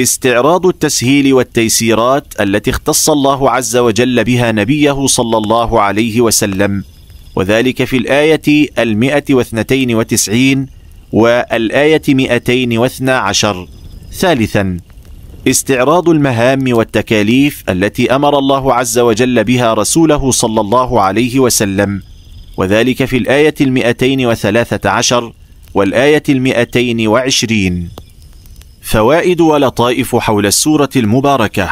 استعراض التسهيل والتيسيرات التي اختص الله عز وجل بها نبيه صلى الله عليه وسلم وذلك في الآية المائة واثنتين وتسعين والآية مائتين واثنى عشر ثالثا استعراض المهام والتكاليف التي أمر الله عز وجل بها رسوله صلى الله عليه وسلم وذلك في الآية المائتين وثلاثة عشر والآية المائتين وعشرين فوائد ولطائف حول السورة المباركة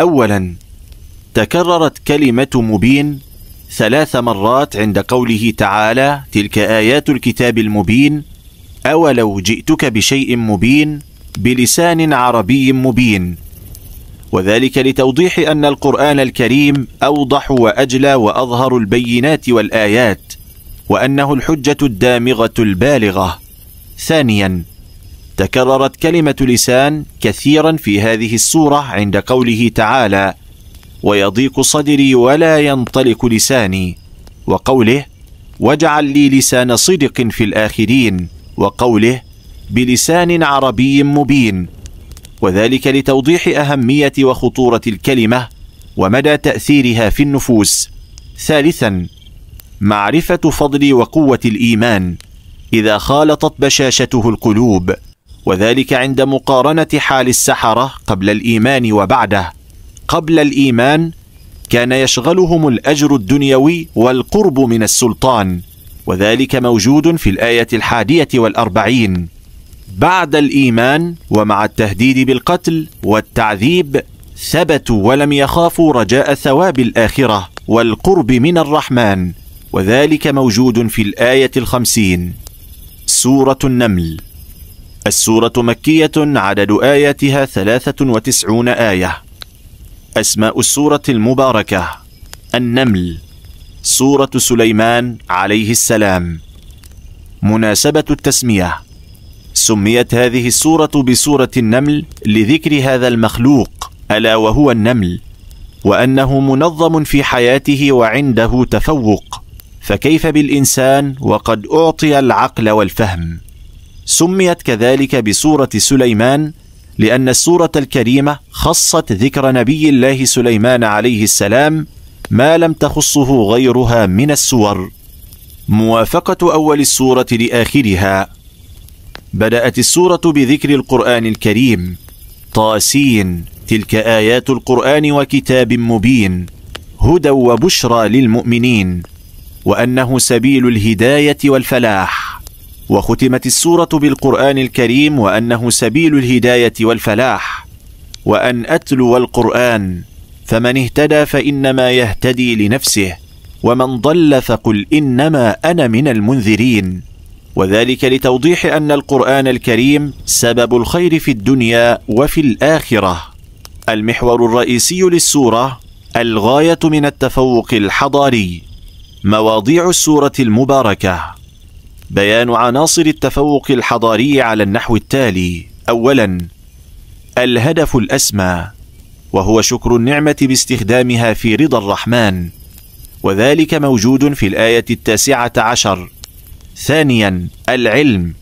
أولا تكررت كلمة مبين ثلاث مرات عند قوله تعالى تلك آيات الكتاب المبين أولو جئتك بشيء مبين بلسان عربي مبين وذلك لتوضيح أن القرآن الكريم أوضح وأجلى وأظهر البينات والآيات وأنه الحجة الدامغة البالغة ثانياً تكررت كلمة لسان كثيرا في هذه السورة عند قوله تعالى: ويضيق صدري ولا ينطلق لساني، وقوله: واجعل لي لسان صدق في الآخرين، وقوله: بلسان عربي مبين، وذلك لتوضيح أهمية وخطورة الكلمة ومدى تأثيرها في النفوس. ثالثا: معرفة فضل وقوة الإيمان إذا خالطت بشاشته القلوب. وذلك عند مقارنة حال السحرة قبل الإيمان وبعده قبل الإيمان كان يشغلهم الأجر الدنيوي والقرب من السلطان وذلك موجود في الآية الحادية والأربعين بعد الإيمان ومع التهديد بالقتل والتعذيب ثبتوا ولم يخافوا رجاء ثواب الآخرة والقرب من الرحمن وذلك موجود في الآية الخمسين سورة النمل السورة مكية عدد آياتها ثلاثة وتسعون آية أسماء السورة المباركة النمل سورة سليمان عليه السلام مناسبة التسمية سميت هذه السورة بسورة النمل لذكر هذا المخلوق ألا وهو النمل وأنه منظم في حياته وعنده تفوق فكيف بالإنسان وقد أعطي العقل والفهم؟ سميت كذلك بسورة سليمان لأن السورة الكريمة خصت ذكر نبي الله سليمان عليه السلام ما لم تخصه غيرها من السور موافقة أول السورة لآخرها بدأت السورة بذكر القرآن الكريم طاسين تلك آيات القرآن وكتاب مبين هدى وبشرى للمؤمنين وأنه سبيل الهداية والفلاح وختمت السورة بالقرآن الكريم وأنه سبيل الهداية والفلاح وأن أتلو القرآن فمن اهتدى فإنما يهتدي لنفسه ومن ضل فقل إنما أنا من المنذرين وذلك لتوضيح أن القرآن الكريم سبب الخير في الدنيا وفي الآخرة المحور الرئيسي للسورة الغاية من التفوق الحضاري مواضيع السورة المباركة بيان عناصر التفوق الحضاري على النحو التالي اولا الهدف الاسمى وهو شكر النعمه باستخدامها في رضا الرحمن وذلك موجود في الايه التاسعه عشر ثانيا العلم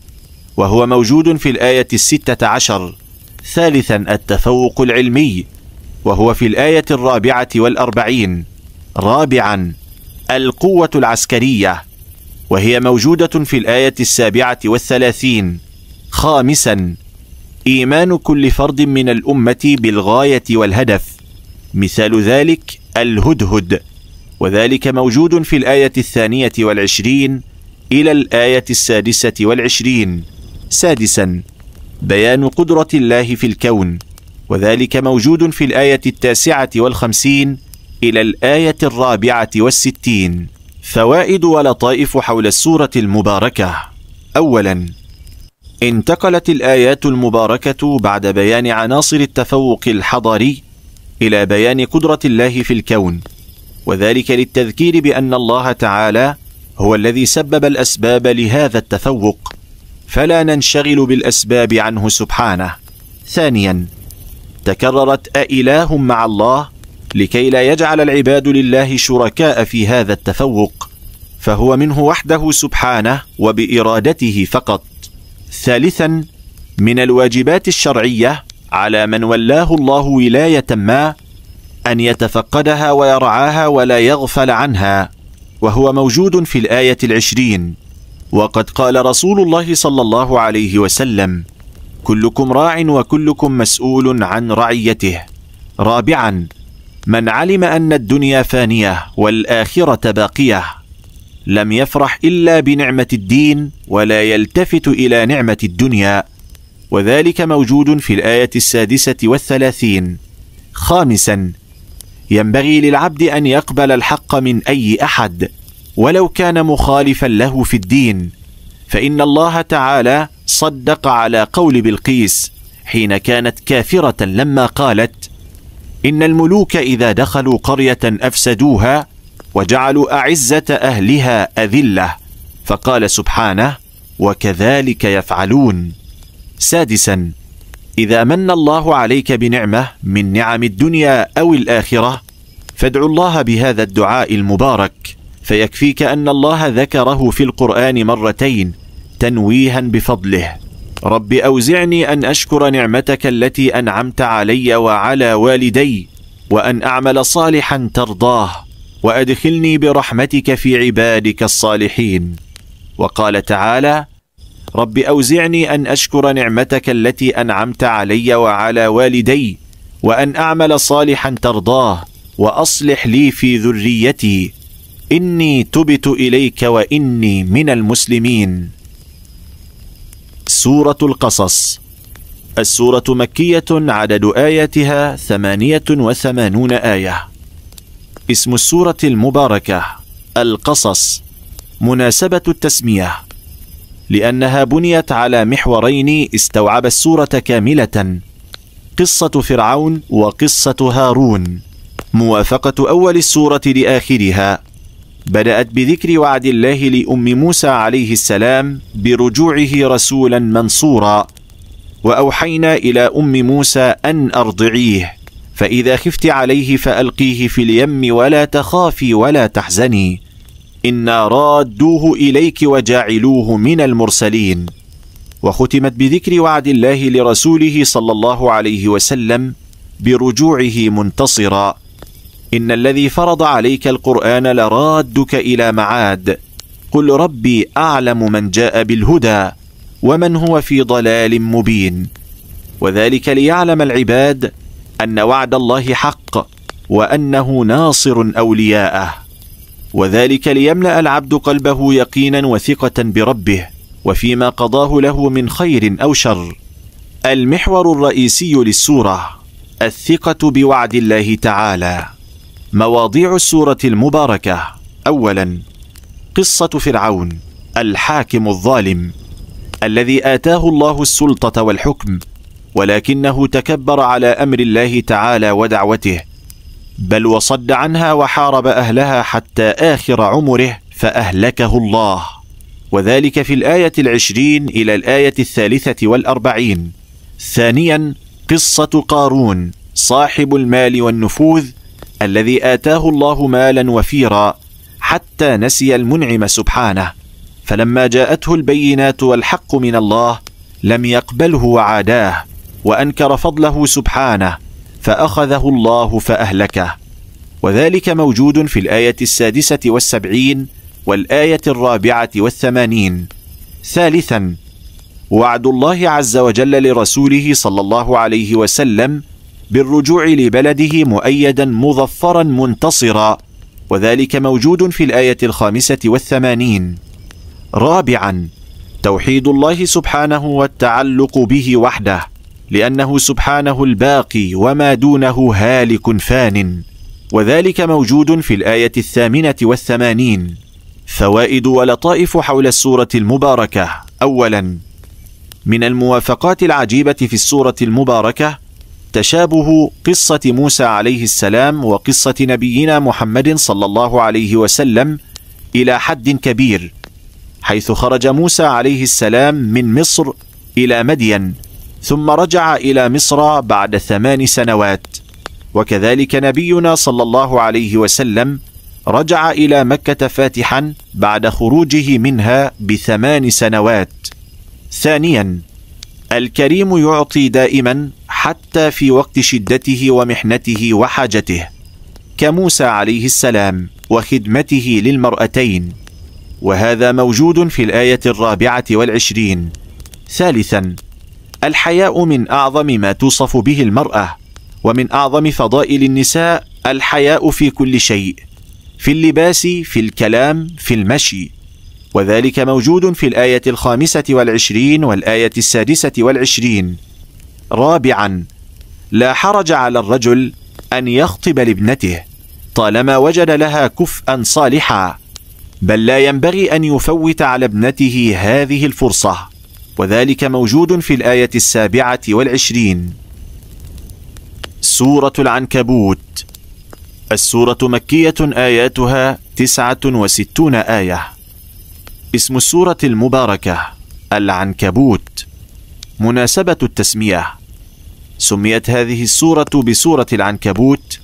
وهو موجود في الايه السته عشر ثالثا التفوق العلمي وهو في الايه الرابعه والاربعين رابعا القوه العسكريه وهي موجودة في الآية السابعة والثلاثين خامسا إيمان كل فرد من الأمة بالغاية والهدف مثال ذلك الهدهد وذلك موجود في الآية الثانية والعشرين إلى الآية السادسة والعشرين سادسا بيان قدرة الله في الكون وذلك موجود في الآية التاسعة والخمسين إلى الآية الرابعة والستين فوائد ولطائف حول السورة المباركة أولا انتقلت الآيات المباركة بعد بيان عناصر التفوق الحضاري إلى بيان قدرة الله في الكون وذلك للتذكير بأن الله تعالى هو الذي سبب الأسباب لهذا التفوق فلا ننشغل بالأسباب عنه سبحانه ثانيا تكررت أإله مع الله لكي لا يجعل العباد لله شركاء في هذا التفوق فهو منه وحده سبحانه وبارادته فقط ثالثا من الواجبات الشرعيه على من ولاه الله ولايه ما ان يتفقدها ويرعاها ولا يغفل عنها وهو موجود في الايه العشرين وقد قال رسول الله صلى الله عليه وسلم كلكم راع وكلكم مسؤول عن رعيته رابعا من علم ان الدنيا فانيه والاخره باقيه لم يفرح الا بنعمه الدين ولا يلتفت الى نعمه الدنيا وذلك موجود في الايه السادسه والثلاثين خامسا ينبغي للعبد ان يقبل الحق من اي احد ولو كان مخالفا له في الدين فان الله تعالى صدق على قول بلقيس حين كانت كافره لما قالت إن الملوك إذا دخلوا قرية أفسدوها وجعلوا أعزة أهلها أذلة فقال سبحانه وكذلك يفعلون سادسا إذا من الله عليك بنعمة من نعم الدنيا أو الآخرة فادع الله بهذا الدعاء المبارك فيكفيك أن الله ذكره في القرآن مرتين تنويها بفضله رب أوزعني أن أشكر نعمتك التي أنعمت علي وعلى والدي وأن أعمل صالحا ترضاه وأدخلني برحمتك في عبادك الصالحين وقال تعالى رب أوزعني أن أشكر نعمتك التي أنعمت علي وعلى والدي وأن أعمل صالحا ترضاه وأصلح لي في ذريتي إني تبت إليك وإني من المسلمين سورة القصص السورة مكية عدد آياتها ثمانية وثمانون آية اسم السورة المباركة القصص مناسبة التسمية لأنها بنيت على محورين استوعب السورة كاملة قصة فرعون وقصة هارون موافقة أول السورة لآخرها بدأت بذكر وعد الله لأم موسى عليه السلام برجوعه رسولا منصورا وأوحينا إلى أم موسى أن أرضعيه فإذا خفت عليه فألقيه في اليم ولا تخافي ولا تحزني إنا رادوه إليك وجاعلوه من المرسلين وختمت بذكر وعد الله لرسوله صلى الله عليه وسلم برجوعه منتصرا إن الذي فرض عليك القرآن لرادك إلى معاد قل ربي أعلم من جاء بالهدى ومن هو في ضلال مبين وذلك ليعلم العباد أن وعد الله حق وأنه ناصر أولياءه وذلك ليملأ العبد قلبه يقينا وثقة بربه وفيما قضاه له من خير أو شر المحور الرئيسي للسورة الثقة بوعد الله تعالى مواضيع السورة المباركة أولا قصة فرعون الحاكم الظالم الذي آتاه الله السلطة والحكم ولكنه تكبر على أمر الله تعالى ودعوته بل وصد عنها وحارب أهلها حتى آخر عمره فأهلكه الله وذلك في الآية العشرين إلى الآية الثالثة والأربعين ثانيا قصة قارون صاحب المال والنفوذ الذي آتاه الله مالا وفيرا حتى نسي المنعم سبحانه فلما جاءته البينات والحق من الله لم يقبله وعاداه وأنكر فضله سبحانه فأخذه الله فأهلكه وذلك موجود في الآية السادسة والسبعين والآية الرابعة والثمانين ثالثا وعد الله عز وجل لرسوله صلى الله عليه وسلم بالرجوع لبلده مؤيدا مظفرا منتصرا وذلك موجود في الآية الخامسة والثمانين رابعا توحيد الله سبحانه والتعلق به وحده لأنه سبحانه الباقي وما دونه هالك فان وذلك موجود في الآية الثامنة والثمانين فوائد ولطائف حول السورة المباركة أولا من الموافقات العجيبة في السورة المباركة تشابه قصة موسى عليه السلام وقصة نبينا محمد صلى الله عليه وسلم إلى حد كبير حيث خرج موسى عليه السلام من مصر إلى مدين ثم رجع إلى مصر بعد ثمان سنوات وكذلك نبينا صلى الله عليه وسلم رجع إلى مكة فاتحا بعد خروجه منها بثمان سنوات ثانيا الكريم يعطي دائما حتى في وقت شدته ومحنته وحاجته كموسى عليه السلام وخدمته للمرأتين وهذا موجود في الآية الرابعة والعشرين ثالثا الحياء من أعظم ما توصف به المرأة ومن أعظم فضائل النساء الحياء في كل شيء في اللباس في الكلام في المشي وذلك موجود في الآية الخامسة والعشرين والآية السادسة والعشرين رابعا لا حرج على الرجل أن يخطب لابنته طالما وجد لها كفءا صالحا بل لا ينبغي أن يفوت على ابنته هذه الفرصة وذلك موجود في الآية السابعة والعشرين سورة العنكبوت السورة مكية آياتها تسعة وستون آية اسم السورة المباركة العنكبوت مناسبة التسمية سميت هذه السورة بسورة العنكبوت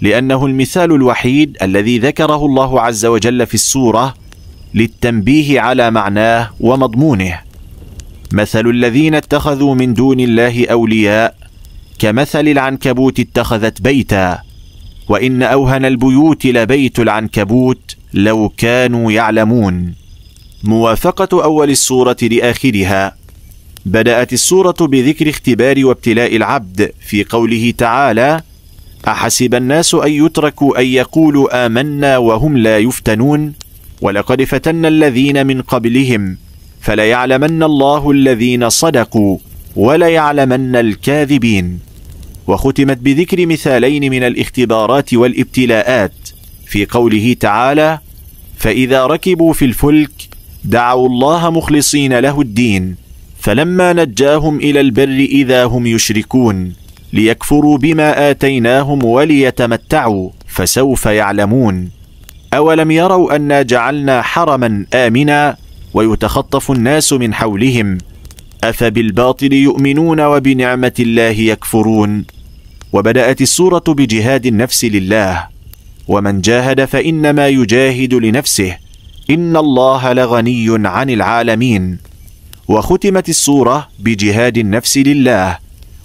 لأنه المثال الوحيد الذي ذكره الله عز وجل في السورة للتنبيه على معناه ومضمونه مثل الذين اتخذوا من دون الله أولياء كمثل العنكبوت اتخذت بيتا وإن أوهن البيوت لبيت العنكبوت لو كانوا يعلمون موافقة أول السورة لآخرها بدأت السورة بذكر اختبار وابتلاء العبد في قوله تعالى: أحسب الناس أن يتركوا أن يقولوا آمنا وهم لا يفتنون ولقد فتنا الذين من قبلهم فليعلمن الله الذين صدقوا وليعلمن الكاذبين وختمت بذكر مثالين من الاختبارات والابتلاءات في قوله تعالى فإذا ركبوا في الفلك دعوا الله مخلصين له الدين فلما نجاهم الى البر اذا هم يشركون ليكفروا بما اتيناهم وليتمتعوا فسوف يعلمون اولم يروا انا جعلنا حرما امنا ويتخطف الناس من حولهم افبالباطل يؤمنون وبنعمه الله يكفرون وبدات السوره بجهاد النفس لله ومن جاهد فانما يجاهد لنفسه ان الله لغني عن العالمين وختمت الصورة بجهاد النفس لله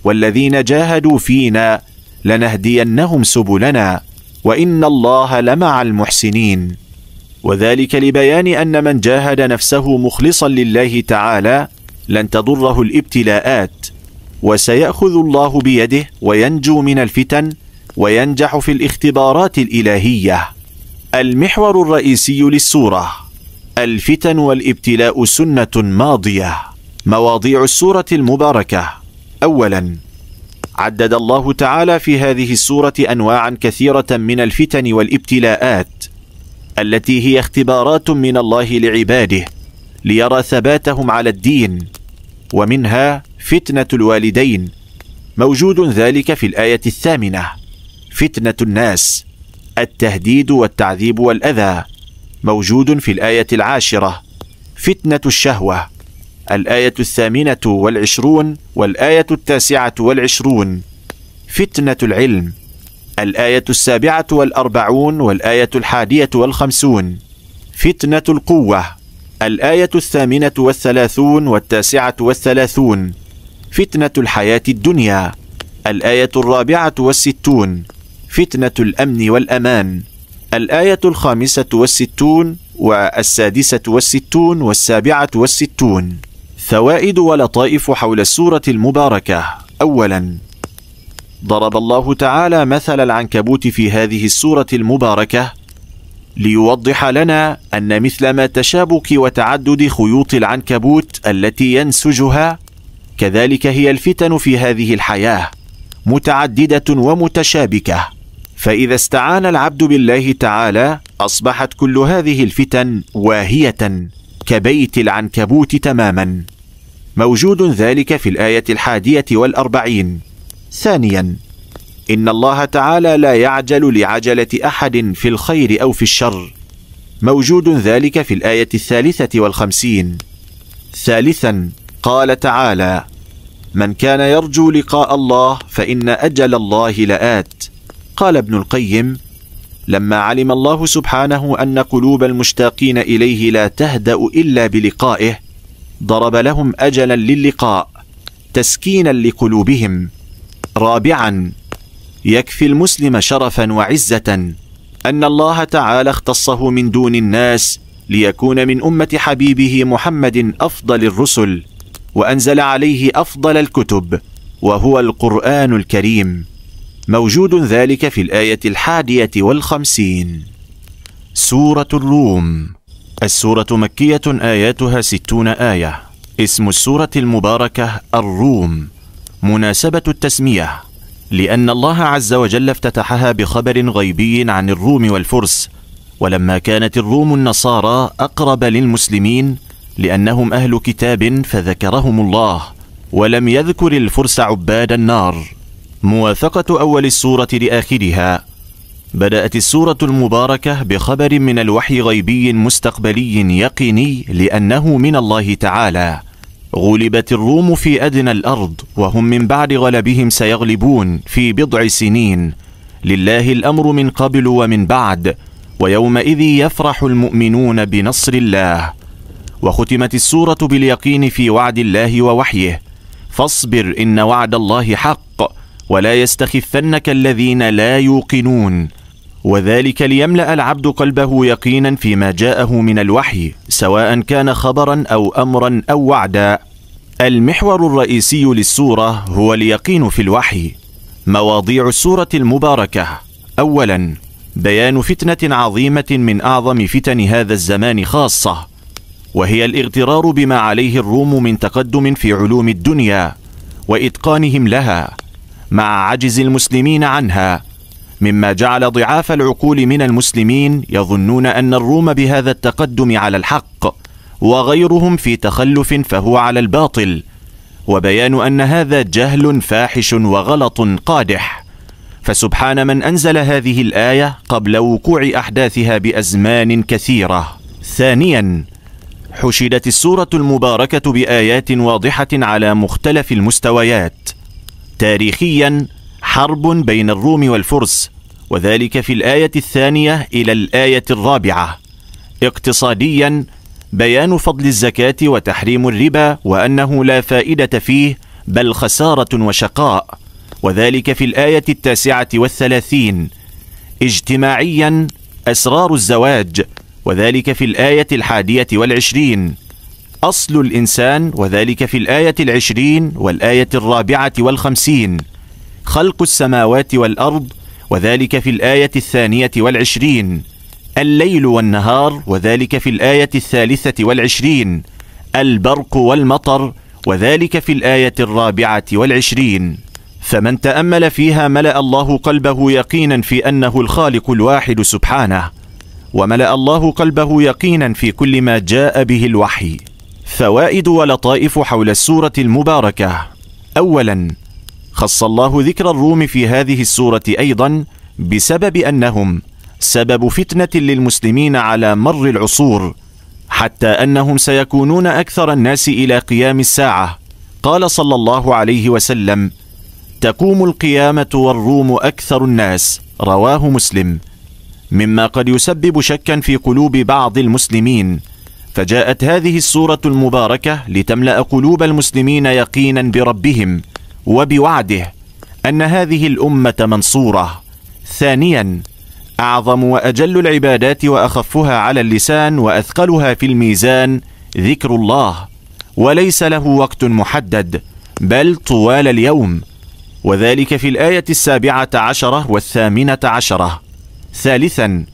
والذين جاهدوا فينا لنهدينهم سبلنا وإن الله لمع المحسنين وذلك لبيان أن من جاهد نفسه مخلصا لله تعالى لن تضره الابتلاءات وسيأخذ الله بيده وينجو من الفتن وينجح في الاختبارات الإلهية المحور الرئيسي للسورة الفتن والابتلاء سنه ماضيه مواضيع السوره المباركه اولا عدد الله تعالى في هذه السوره انواعا كثيره من الفتن والابتلاءات التي هي اختبارات من الله لعباده ليرى ثباتهم على الدين ومنها فتنه الوالدين موجود ذلك في الايه الثامنه فتنه الناس التهديد والتعذيب والاذى موجود في الآية العاشرة فتنة الشهوة الآية الثامنة والعشرون والآية التاسعة والعشرون فتنة العلم الآية السابعة والأربعون والآية الحادية والخمسون فتنة القوة الآية الثامنة والثلاثون والتاسعة والثلاثون فتنة الحياة الدنيا الآية الرابعة والستون فتنة الأمن والأمان الآية الخامسة والستون والسادسة والستون والسابعة والستون فوائد ولطائف حول السورة المباركة أولا ضرب الله تعالى مثل العنكبوت في هذه السورة المباركة ليوضح لنا أن مثلما تشابك وتعدد خيوط العنكبوت التي ينسجها كذلك هي الفتن في هذه الحياة متعددة ومتشابكة فإذا استعان العبد بالله تعالى أصبحت كل هذه الفتن واهية كبيت العنكبوت تماما موجود ذلك في الآية الحادية والأربعين ثانيا إن الله تعالى لا يعجل لعجلة أحد في الخير أو في الشر موجود ذلك في الآية الثالثة والخمسين ثالثا قال تعالى من كان يرجو لقاء الله فإن أجل الله لآت قال ابن القيم لما علم الله سبحانه ان قلوب المشتاقين اليه لا تهدا الا بلقائه ضرب لهم اجلا للقاء تسكينا لقلوبهم رابعا يكفي المسلم شرفا وعزه ان الله تعالى اختصه من دون الناس ليكون من امه حبيبه محمد افضل الرسل وانزل عليه افضل الكتب وهو القران الكريم موجود ذلك في الآية الحادية والخمسين سورة الروم السورة مكية آياتها ستون آية اسم السورة المباركة الروم مناسبة التسمية لأن الله عز وجل افتتحها بخبر غيبي عن الروم والفرس ولما كانت الروم النصارى أقرب للمسلمين لأنهم أهل كتاب فذكرهم الله ولم يذكر الفرس عباد النار موافقة أول السورة لآخرها بدأت السورة المباركة بخبر من الوحي غيبي مستقبلي يقيني لأنه من الله تعالى غلبت الروم في أدنى الأرض وهم من بعد غلبهم سيغلبون في بضع سنين لله الأمر من قبل ومن بعد ويومئذ يفرح المؤمنون بنصر الله وختمت السورة باليقين في وعد الله ووحيه فاصبر إن وعد الله حق ولا يستخفنك الذين لا يوقنون وذلك ليملا العبد قلبه يقينا فيما جاءه من الوحي سواء كان خبرا او امرا او وعدا المحور الرئيسي للسوره هو اليقين في الوحي مواضيع السوره المباركه اولا بيان فتنه عظيمه من اعظم فتن هذا الزمان خاصه وهي الاغترار بما عليه الروم من تقدم في علوم الدنيا واتقانهم لها مع عجز المسلمين عنها مما جعل ضعاف العقول من المسلمين يظنون ان الروم بهذا التقدم على الحق وغيرهم في تخلف فهو على الباطل وبيان ان هذا جهل فاحش وغلط قادح فسبحان من انزل هذه الايه قبل وقوع احداثها بازمان كثيره ثانيا حشدت السوره المباركه بايات واضحه على مختلف المستويات تاريخيا حرب بين الروم والفرس وذلك في الآية الثانية إلى الآية الرابعة اقتصاديا بيان فضل الزكاة وتحريم الربا وأنه لا فائدة فيه بل خسارة وشقاء وذلك في الآية التاسعة والثلاثين اجتماعيا أسرار الزواج وذلك في الآية الحادية والعشرين أصل الإنسان وذلك في الآية العشرين والآية الرابعة والخمسين خلق السماوات والأرض وذلك في الآية الثانية والعشرين الليل والنهار وذلك في الآية الثالثة والعشرين البرق والمطر وذلك في الآية الرابعة والعشرين فمن تأمل فيها ملأ الله قلبه يقينا في أنه الخالق الواحد سبحانه وملأ الله قلبه يقينا في كل ما جاء به الوحي فوائد ولطائف حول السورة المباركة أولا خص الله ذكر الروم في هذه السورة أيضا بسبب أنهم سبب فتنة للمسلمين على مر العصور حتى أنهم سيكونون أكثر الناس إلى قيام الساعة قال صلى الله عليه وسلم تقوم القيامة والروم أكثر الناس رواه مسلم مما قد يسبب شكا في قلوب بعض المسلمين فجاءت هذه السورة المباركة لتملأ قلوب المسلمين يقينا بربهم وبوعده أن هذه الأمة منصورة ثانيا أعظم وأجل العبادات وأخفها على اللسان وأثقلها في الميزان ذكر الله وليس له وقت محدد بل طوال اليوم وذلك في الآية السابعة عشرة والثامنة عشرة ثالثا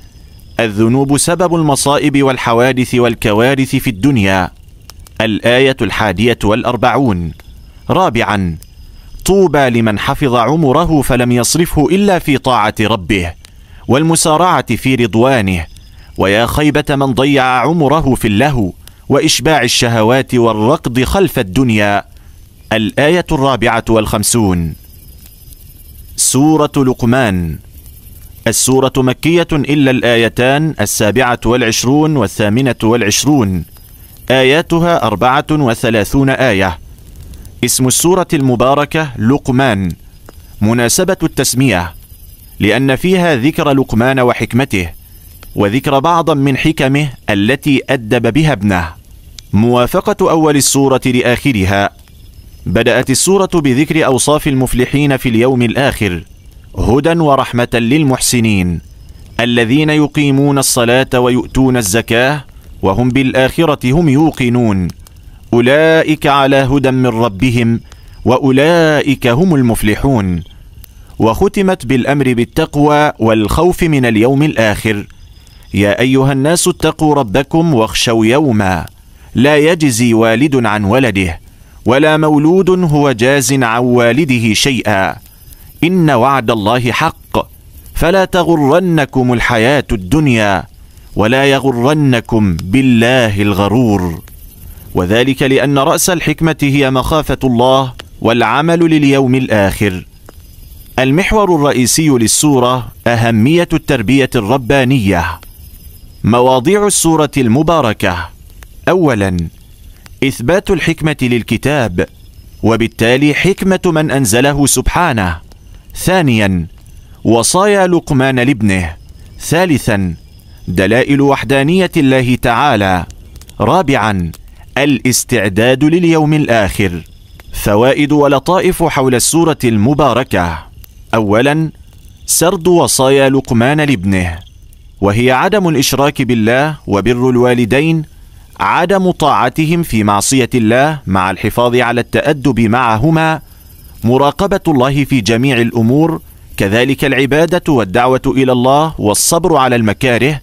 الذنوب سبب المصائب والحوادث والكوارث في الدنيا الآية الحادية والأربعون رابعا طوبى لمن حفظ عمره فلم يصرفه إلا في طاعة ربه والمسارعة في رضوانه ويا خيبة من ضيع عمره في اللهو وإشباع الشهوات والركض خلف الدنيا الآية الرابعة والخمسون سورة لقمان السورة مكية إلا الآيتان السابعة والعشرون والثامنة والعشرون آياتها أربعة وثلاثون آية اسم السورة المباركة لقمان مناسبة التسمية لأن فيها ذكر لقمان وحكمته وذكر بعضا من حكمه التي أدب بها ابنه موافقة أول السورة لآخرها بدأت السورة بذكر أوصاف المفلحين في اليوم الآخر هدى ورحمة للمحسنين الذين يقيمون الصلاة ويؤتون الزكاة وهم بالآخرة هم يوقنون أولئك على هدى من ربهم وأولئك هم المفلحون وختمت بالأمر بالتقوى والخوف من اليوم الآخر يا أيها الناس اتقوا ربكم واخشوا يوما لا يجزي والد عن ولده ولا مولود هو جاز عن والده شيئا إن وعد الله حق فلا تغرنكم الحياة الدنيا ولا يغرنكم بالله الغرور وذلك لأن رأس الحكمة هي مخافة الله والعمل لليوم الآخر المحور الرئيسي للسورة أهمية التربية الربانية مواضيع السورة المباركة أولا إثبات الحكمة للكتاب وبالتالي حكمة من أنزله سبحانه ثانيا وصايا لقمان لابنه ثالثا دلائل وحدانيه الله تعالى رابعا الاستعداد لليوم الاخر فوائد ولطائف حول السوره المباركه اولا سرد وصايا لقمان لابنه وهي عدم الاشراك بالله وبر الوالدين عدم طاعتهم في معصيه الله مع الحفاظ على التادب معهما مراقبه الله في جميع الامور كذلك العباده والدعوه الى الله والصبر على المكاره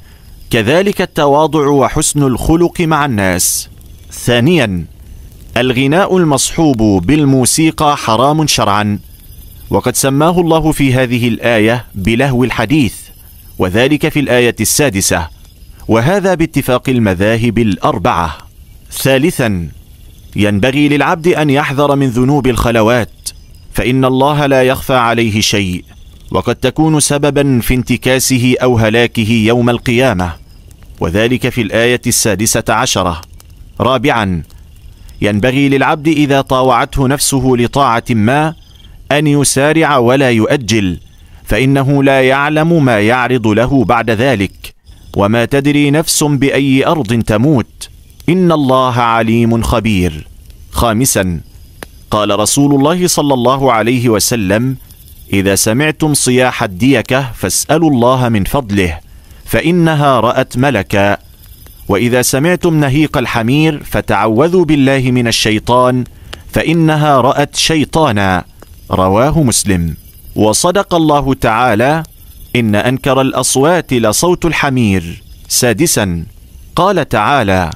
كذلك التواضع وحسن الخلق مع الناس ثانيا الغناء المصحوب بالموسيقى حرام شرعا وقد سماه الله في هذه الايه بلهو الحديث وذلك في الايه السادسه وهذا باتفاق المذاهب الاربعه ثالثا ينبغي للعبد ان يحذر من ذنوب الخلوات فان الله لا يخفى عليه شيء وقد تكون سببا في انتكاسه او هلاكه يوم القيامه وذلك في الايه السادسه عشره رابعا ينبغي للعبد اذا طاوعته نفسه لطاعه ما ان يسارع ولا يؤجل فانه لا يعلم ما يعرض له بعد ذلك وما تدري نفس باي ارض تموت ان الله عليم خبير خامسا قال رسول الله صلى الله عليه وسلم إذا سمعتم صياح الديكة فاسألوا الله من فضله فإنها رأت ملكا وإذا سمعتم نهيق الحمير فتعوذوا بالله من الشيطان فإنها رأت شيطانا رواه مسلم وصدق الله تعالى إن أنكر الأصوات لصوت الحمير سادسا قال تعالى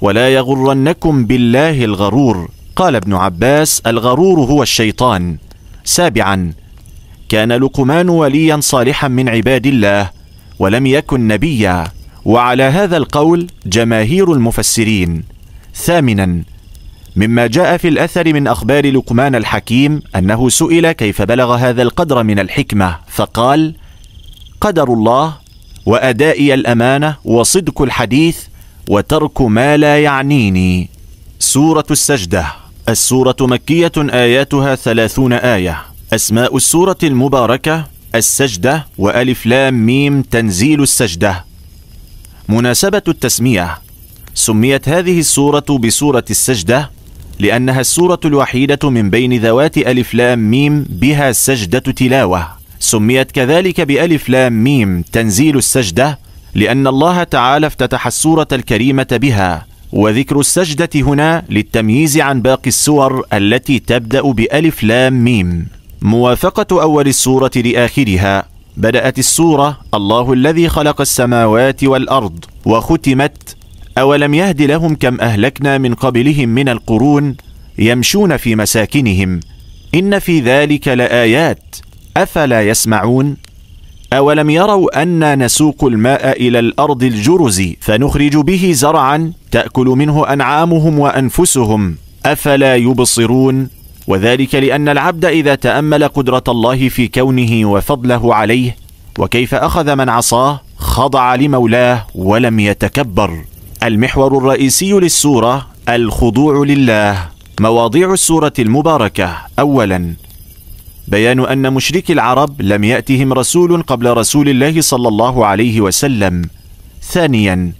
ولا يغرنكم بالله الغرور قال ابن عباس الغرور هو الشيطان سابعا كان لقمان وليا صالحا من عباد الله ولم يكن نبيا وعلى هذا القول جماهير المفسرين ثامنا مما جاء في الاثر من اخبار لقمان الحكيم انه سئل كيف بلغ هذا القدر من الحكمه فقال قدر الله وادائي الامانه وصدق الحديث وترك ما لا يعنيني سوره السجده السورة مكية آياتها ثلاثون آية أسماء السورة المباركة السجدة وألف لام ميم تنزيل السجدة مناسبة التسمية سميت هذه السورة بسورة السجدة لأنها السورة الوحيدة من بين ذوات ألف لام ميم بها سجدة تلاوة سميت كذلك بألف لام ميم تنزيل السجدة لأن الله تعالى افتتح السورة الكريمة بها وذكر السجدة هنا للتمييز عن باقي السور التي تبدأ بألف لام ميم موافقة أول السورة لآخرها بدأت السورة الله الذي خلق السماوات والأرض وختمت أولم يهد لهم كم أهلكنا من قبلهم من القرون يمشون في مساكنهم إن في ذلك لآيات أفلا يسمعون أولم يروا أنا نسوق الماء إلى الأرض الجرز فنخرج به زرعا تأكل منه أنعامهم وأنفسهم أفلا يبصرون وذلك لأن العبد إذا تأمل قدرة الله في كونه وفضله عليه وكيف أخذ من عصاه خضع لمولاه ولم يتكبر المحور الرئيسي للسورة الخضوع لله مواضيع السورة المباركة أولاً بيان أن مشركي العرب لم يأتهم رسول قبل رسول الله صلى الله عليه وسلم ثانياً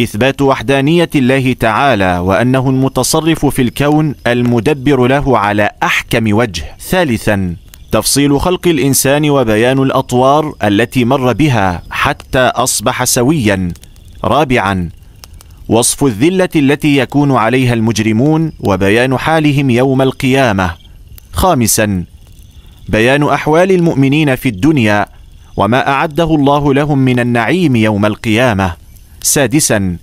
إثبات وحدانية الله تعالى وأنه المتصرف في الكون المدبر له على أحكم وجه ثالثاً تفصيل خلق الإنسان وبيان الأطوار التي مر بها حتى أصبح سوياً رابعاً وصف الذلة التي يكون عليها المجرمون وبيان حالهم يوم القيامة خامساً بيان أحوال المؤمنين في الدنيا وما أعده الله لهم من النعيم يوم القيامة سادسا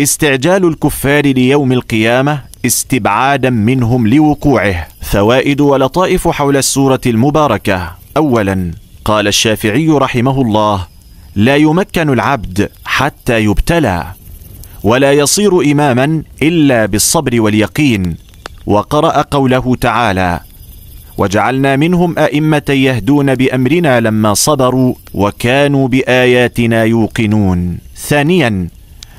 استعجال الكفار ليوم القيامة استبعادا منهم لوقوعه فوائد ولطائف حول السورة المباركة أولا قال الشافعي رحمه الله لا يمكن العبد حتى يبتلى ولا يصير إماما إلا بالصبر واليقين وقرأ قوله تعالى وجعلنا منهم أئمة يهدون بأمرنا لما صبروا وكانوا بآياتنا يوقنون ثانيا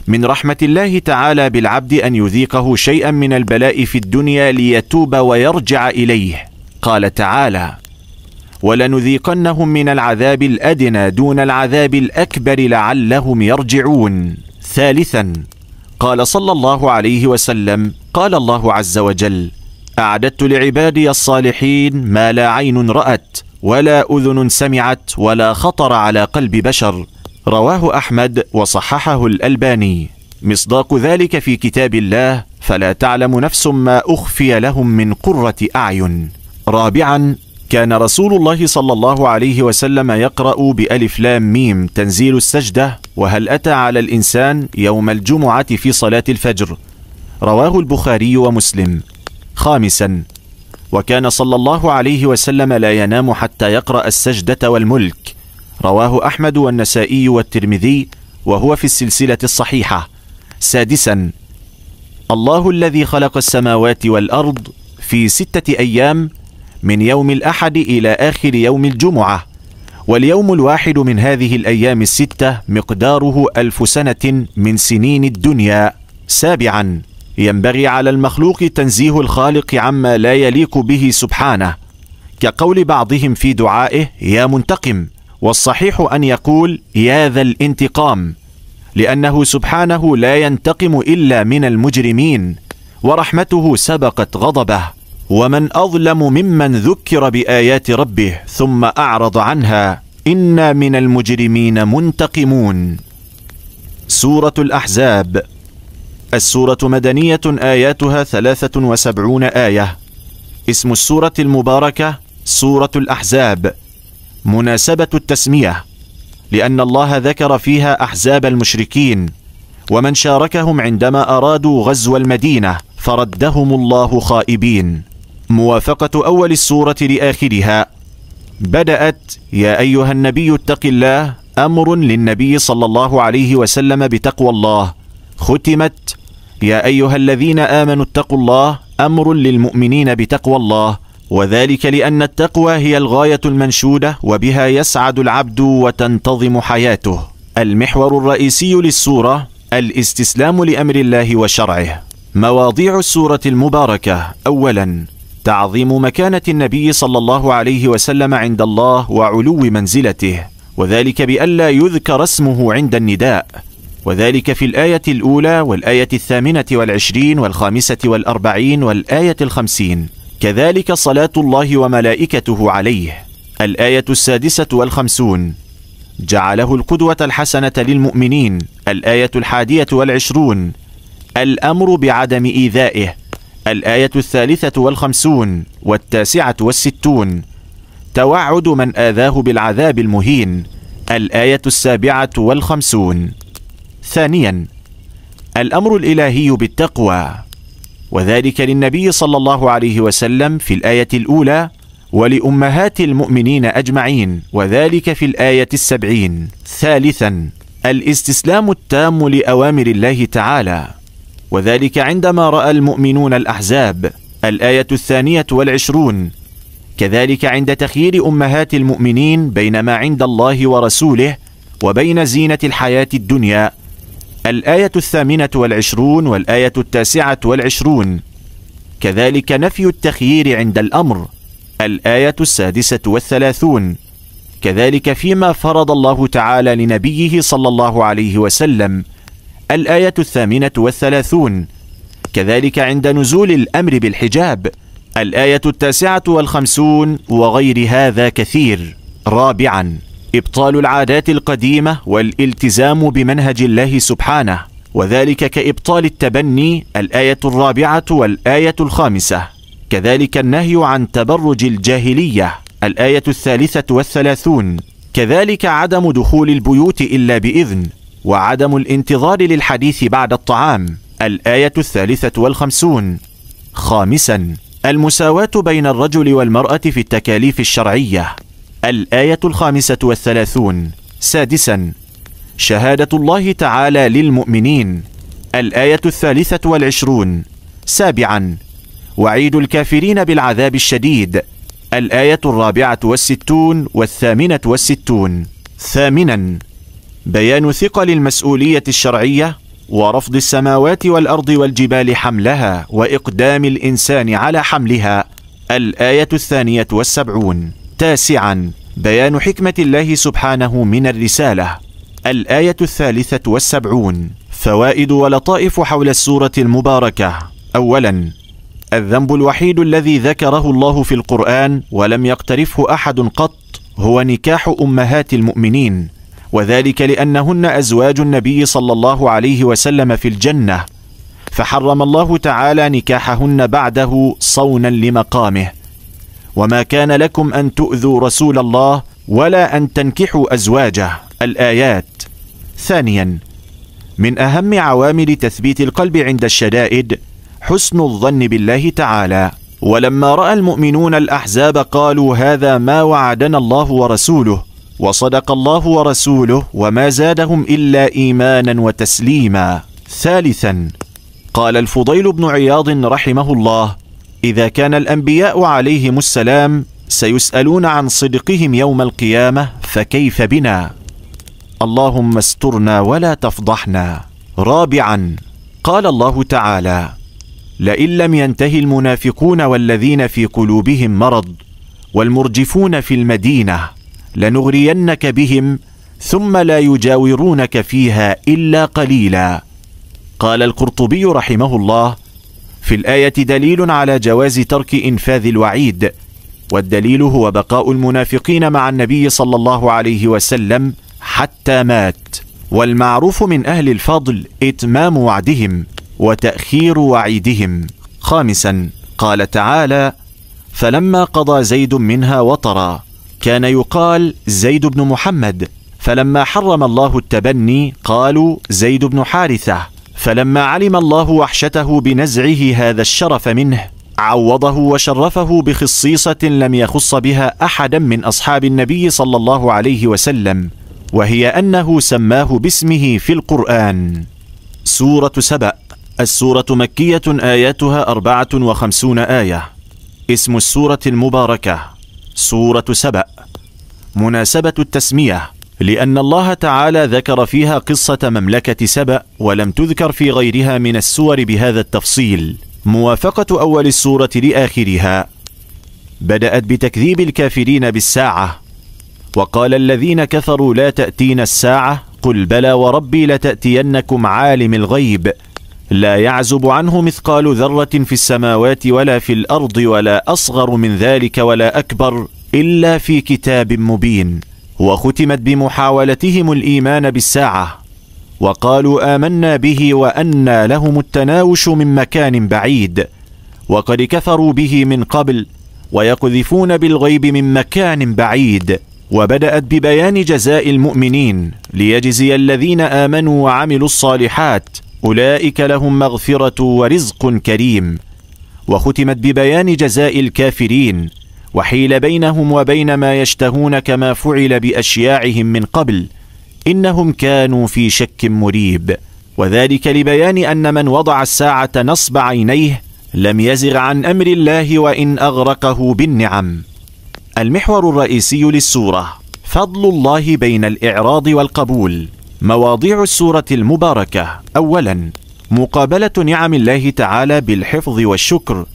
من رحمة الله تعالى بالعبد أن يذيقه شيئا من البلاء في الدنيا ليتوب ويرجع إليه قال تعالى ولنذيقنهم من العذاب الأدنى دون العذاب الأكبر لعلهم يرجعون ثالثا قال صلى الله عليه وسلم قال الله عز وجل أعددت لعبادي الصالحين ما لا عين رأت ولا أذن سمعت ولا خطر على قلب بشر رواه أحمد وصححه الألباني مصداق ذلك في كتاب الله فلا تعلم نفس ما أخفي لهم من قرة أعين رابعا كان رسول الله صلى الله عليه وسلم يقرأ بألف لام ميم تنزيل السجدة وهل أتى على الإنسان يوم الجمعة في صلاة الفجر رواه البخاري ومسلم خامسا وكان صلى الله عليه وسلم لا ينام حتى يقرأ السجدة والملك رواه أحمد والنسائي والترمذي وهو في السلسلة الصحيحة سادسا الله الذي خلق السماوات والأرض في ستة أيام من يوم الأحد إلى آخر يوم الجمعة واليوم الواحد من هذه الأيام الستة مقداره ألف سنة من سنين الدنيا سابعاً ينبغي على المخلوق تنزيه الخالق عما لا يليق به سبحانه كقول بعضهم في دعائه يا منتقم والصحيح ان يقول يا ذا الانتقام لانه سبحانه لا ينتقم الا من المجرمين ورحمته سبقت غضبه ومن اظلم ممن ذكر بايات ربه ثم اعرض عنها انا من المجرمين منتقمون سوره الاحزاب السورة مدنية آياتها 73 آية اسم السورة المباركة سورة الأحزاب مناسبة التسمية لأن الله ذكر فيها أحزاب المشركين ومن شاركهم عندما أرادوا غزو المدينة فردهم الله خائبين موافقة أول السورة لآخرها بدأت يا أيها النبي اتق الله أمر للنبي صلى الله عليه وسلم بتقوى الله ختمت يا أيها الذين آمنوا اتقوا الله أمر للمؤمنين بتقوى الله وذلك لأن التقوى هي الغاية المنشودة وبها يسعد العبد وتنتظم حياته المحور الرئيسي للسورة الاستسلام لأمر الله وشرعه مواضيع السورة المباركة أولاً تعظيم مكانة النبي صلى الله عليه وسلم عند الله وعلو منزلته وذلك بألا يذكر اسمه عند النداء وذلك في الآية الأولى والآية الثامنة والعشرين والخامسة والأربعين والآية الخمسين كذلك صلاة الله وملائكته عليه الآية السادسة والخمسون جعله القدوة الحسنة للمؤمنين الآية الحادية والعشرون الأمر بعدم إيذائه الآية الثالثة والخمسون والتاسعة والستون توعد من آذاه بالعذاب المهين الآية السابعة والخمسون ثانيا الامر الالهي بالتقوى وذلك للنبي صلى الله عليه وسلم في الايه الاولى ولامهات المؤمنين اجمعين وذلك في الايه السبعين ثالثا الاستسلام التام لاوامر الله تعالى وذلك عندما راى المؤمنون الاحزاب الايه الثانيه والعشرون كذلك عند تخيير امهات المؤمنين بين ما عند الله ورسوله وبين زينه الحياه الدنيا الآية الثامنة والعشرون والآية التاسعة والعشرون كذلك نفي التخيير عند الأمر الآية السادسة والثلاثون كذلك فيما فرض الله تعالى لنبيه صلى الله عليه وسلم الآية الثامنة والثلاثون كذلك عند نزول الأمر بالحجاب الآية التاسعة والخمسون وغير هذا كثير رابعاً ابطال العادات القديمه والالتزام بمنهج الله سبحانه وذلك كابطال التبني الايه الرابعه والايه الخامسه كذلك النهي عن تبرج الجاهليه الايه الثالثه والثلاثون كذلك عدم دخول البيوت الا باذن وعدم الانتظار للحديث بعد الطعام الايه الثالثه والخمسون خامسا المساواه بين الرجل والمراه في التكاليف الشرعيه الآية الخامسة والثلاثون سادسا شهادة الله تعالى للمؤمنين الآية الثالثة والعشرون سابعا وعيد الكافرين بالعذاب الشديد الآية الرابعة والستون والثامنة والستون ثامنا بيان ثقل المسؤولية الشرعية ورفض السماوات والأرض والجبال حملها وإقدام الإنسان على حملها الآية الثانية والسبعون تاسعا بيان حكمة الله سبحانه من الرسالة الآية الثالثة والسبعون فوائد ولطائف حول السورة المباركة أولاً الذنب الوحيد الذي ذكره الله في القرآن ولم يقترفه أحد قط هو نكاح أمهات المؤمنين وذلك لأنهن أزواج النبي صلى الله عليه وسلم في الجنة فحرم الله تعالى نكاحهن بعده صونا لمقامه وما كان لكم أن تؤذوا رسول الله ولا أن تنكحوا أزواجه الآيات ثانيا من أهم عوامل تثبيت القلب عند الشدائد حسن الظن بالله تعالى ولما راى المؤمنون الاحزاب قالوا هذا ما وعدنا الله ورسوله وصدق الله ورسوله وما زادهم الا ايمانا وتسليما ثالثا قال الفضيل بن عياض رحمه الله إذا كان الأنبياء عليهم السلام سيسألون عن صدقهم يوم القيامة فكيف بنا؟ اللهم استرنا ولا تفضحنا. رابعا قال الله تعالى: لئن لم ينتهي المنافقون والذين في قلوبهم مرض والمرجفون في المدينة لنغرينك بهم ثم لا يجاورونك فيها إلا قليلا. قال القرطبي رحمه الله: في الآية دليل على جواز ترك إنفاذ الوعيد والدليل هو بقاء المنافقين مع النبي صلى الله عليه وسلم حتى مات والمعروف من أهل الفضل إتمام وعدهم وتأخير وعيدهم خامسا قال تعالى فلما قضى زيد منها وطرا كان يقال زيد بن محمد فلما حرم الله التبني قالوا زيد بن حارثة فلما علم الله وحشته بنزعه هذا الشرف منه عوضه وشرفه بخصيصة لم يخص بها أحدا من أصحاب النبي صلى الله عليه وسلم وهي أنه سماه باسمه في القرآن سورة سبأ السورة مكية آياتها أربعة وخمسون آية اسم السورة المباركة سورة سبأ مناسبة التسمية لأن الله تعالى ذكر فيها قصة مملكة سبأ ولم تذكر في غيرها من السور بهذا التفصيل موافقة أول السورة لآخرها بدأت بتكذيب الكافرين بالساعة وقال الذين كفروا لا تأتينا الساعة قل بلى وربي لتأتينكم عالم الغيب لا يعزب عنه مثقال ذرة في السماوات ولا في الأرض ولا أصغر من ذلك ولا أكبر إلا في كتاب مبين وختمت بمحاولتهم الإيمان بالساعة وقالوا آمنا به وأنى لهم التناوش من مكان بعيد وقد كفروا به من قبل ويقذفون بالغيب من مكان بعيد وبدأت ببيان جزاء المؤمنين ليجزي الذين آمنوا وعملوا الصالحات أولئك لهم مغفرة ورزق كريم وختمت ببيان جزاء الكافرين وحيل بينهم وبين ما يشتهون كما فعل باشياعهم من قبل انهم كانوا في شك مريب وذلك لبيان ان من وضع الساعه نصب عينيه لم يزغ عن امر الله وان اغرقه بالنعم المحور الرئيسي للسوره فضل الله بين الاعراض والقبول مواضيع السوره المباركه اولا مقابله نعم الله تعالى بالحفظ والشكر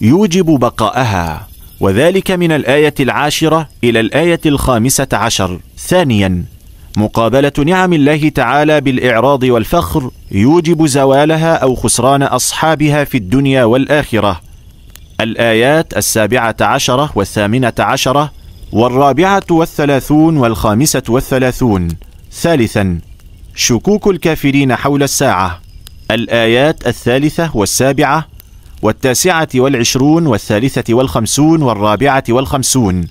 يوجب بقاءها وذلك من الآية العاشرة إلى الآية الخامسة عشر ثانياً مقابلة نعم الله تعالى بالإعراض والفخر يوجب زوالها أو خسران أصحابها في الدنيا والآخرة الآيات السابعة عشرة والثامنة عشرة والرابعة والثلاثون والخامسة والثلاثون ثالثا شكوك الكافرين حول الساعة الآيات الثالثة والسابعة والتاسعة والعشرون والثالثة والخمسون والرابعة والخمسون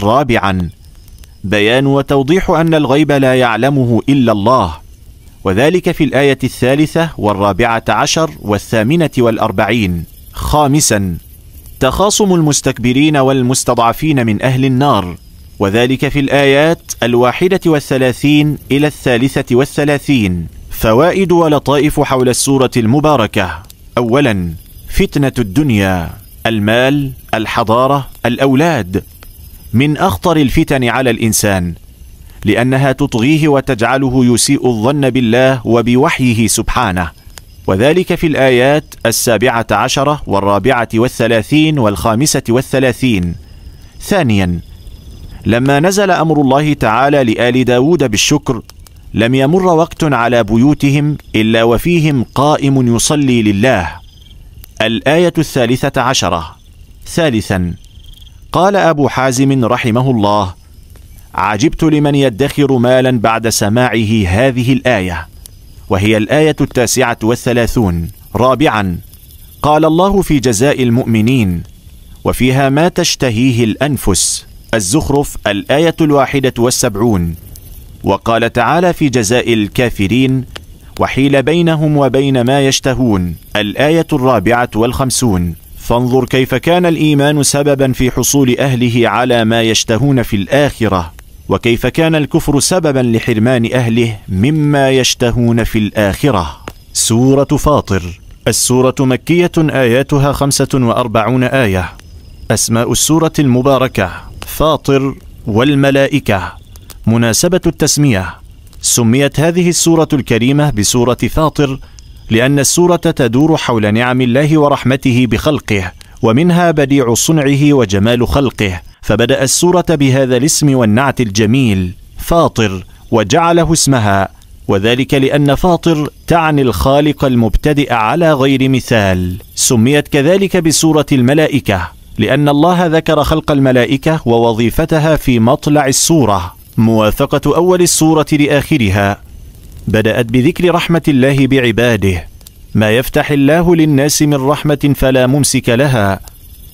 رابعا بيان وتوضيح أن الغيب لا يعلمه إلا الله وذلك في الآية الثالثة والرابعة عشر والثامنة والأربعين خامسا تخاصم المستكبرين والمستضعفين من أهل النار وذلك في الآيات الواحدة والثلاثين إلى الثالثة والثلاثين فوائد ولطائف حول السورة المباركة أولاً فتنة الدنيا المال الحضارة الأولاد من أخطر الفتن على الإنسان لأنها تطغيه وتجعله يسيء الظن بالله وبوحيه سبحانه وذلك في الآيات السابعة عشرة والرابعة والثلاثين والخامسة والثلاثين ثانيا لما نزل أمر الله تعالى لآل داود بالشكر لم يمر وقت على بيوتهم إلا وفيهم قائم يصلي لله الآية الثالثة عشرة ثالثا قال أبو حازم رحمه الله عجبت لمن يدخر مالا بعد سماعه هذه الآية وهي الآية التاسعة والثلاثون رابعا قال الله في جزاء المؤمنين وفيها ما تشتهيه الأنفس الزخرف الآية الواحدة والسبعون وقال تعالى في جزاء الكافرين وحيل بينهم وبين ما يشتهون الآية الرابعة والخمسون فانظر كيف كان الإيمان سببا في حصول أهله على ما يشتهون في الآخرة وكيف كان الكفر سببا لحرمان أهله مما يشتهون في الآخرة سورة فاطر السورة مكية آياتها خمسة وأربعون آية أسماء السورة المباركة فاطر والملائكة مناسبة التسمية سميت هذه السورة الكريمة بسورة فاطر لأن السورة تدور حول نعم الله ورحمته بخلقه ومنها بديع صنعه وجمال خلقه فبدأ السورة بهذا الاسم والنعت الجميل فاطر وجعله اسمها وذلك لأن فاطر تعني الخالق المبتدئ على غير مثال سميت كذلك بسورة الملائكة لأن الله ذكر خلق الملائكة ووظيفتها في مطلع السورة موافقة أول السورة لآخرها بدأت بذكر رحمة الله بعباده ما يفتح الله للناس من رحمة فلا ممسك لها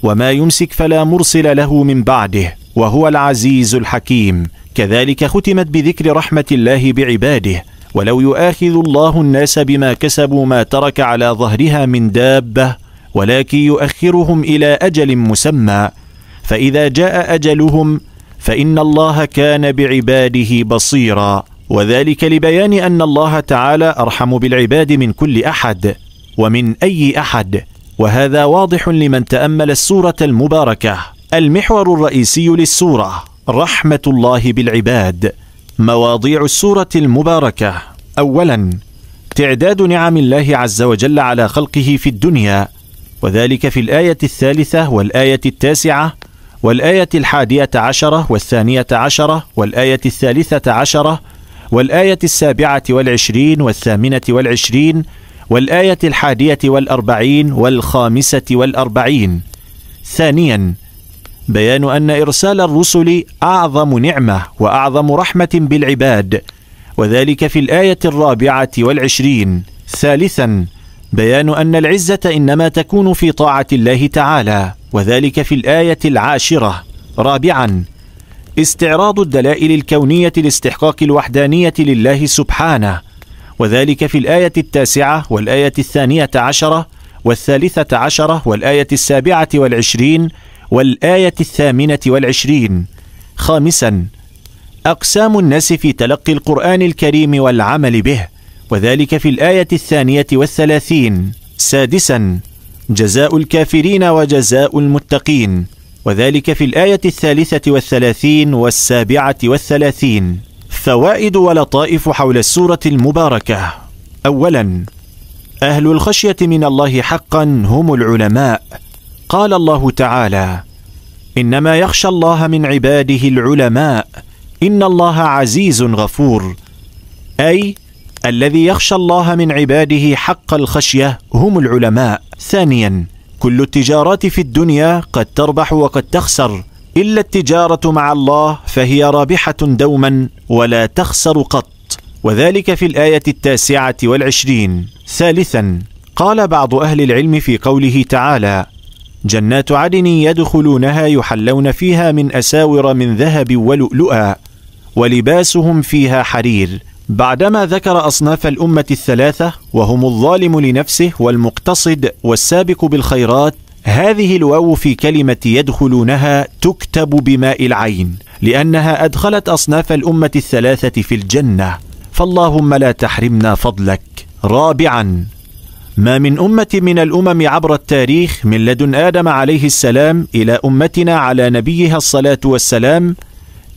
وما يمسك فلا مرسل له من بعده وهو العزيز الحكيم كذلك ختمت بذكر رحمة الله بعباده ولو يؤاخذ الله الناس بما كسبوا ما ترك على ظهرها من دابة ولكن يؤخرهم إلى أجل مسمى فإذا جاء أجلهم فان الله كان بعباده بصيرا وذلك لبيان ان الله تعالى ارحم بالعباد من كل احد ومن اي احد وهذا واضح لمن تامل السوره المباركه المحور الرئيسي للسوره رحمه الله بالعباد مواضيع السوره المباركه اولا تعداد نعم الله عز وجل على خلقه في الدنيا وذلك في الايه الثالثه والايه التاسعه والآية الحادية عشرة والثانية عشرة والآية الثالثة عشرة والآية السابعة والعشرين والثامنة والعشرين والآية الحادية والأربعين والخامسة والأربعين ثانياً بيان أن إرسال الرسل أعظم نعمة وأعظم رحمة بالعباد وذلك في الآية الرابعة والعشرين ثالثاً بيان أن العزة إنما تكون في طاعة الله تعالى وذلك في الآية العاشرة رابعا استعراض الدلائل الكونية لاستحقاق الوحدانية لله سبحانه وذلك في الآية التاسعة والآية الثانية عشرة والثالثة عشرة والآية السابعة والعشرين والآية الثامنة والعشرين خامسا أقسام الناس في تلقي القرآن الكريم والعمل به وذلك في الآية الثانية والثلاثين سادسا جزاء الكافرين وجزاء المتقين وذلك في الآية الثالثة والثلاثين والسابعة والثلاثين فوائد ولطائف حول السورة المباركة أولا أهل الخشية من الله حقا هم العلماء قال الله تعالى إنما يخشى الله من عباده العلماء إن الله عزيز غفور أي الذي يخشى الله من عباده حق الخشيه هم العلماء ثانيا كل التجارات في الدنيا قد تربح وقد تخسر الا التجاره مع الله فهي رابحه دوما ولا تخسر قط وذلك في الايه التاسعه والعشرين ثالثا قال بعض اهل العلم في قوله تعالى جنات عدن يدخلونها يحلون فيها من اساور من ذهب ولؤلؤا ولباسهم فيها حرير بعدما ذكر أصناف الأمة الثلاثة وهم الظالم لنفسه والمقتصد والسابق بالخيرات هذه الواو في كلمة يدخلونها تكتب بماء العين لأنها أدخلت أصناف الأمة الثلاثة في الجنة فاللهم لا تحرمنا فضلك رابعا ما من أمة من الأمم عبر التاريخ من لدن آدم عليه السلام إلى أمتنا على نبيها الصلاة والسلام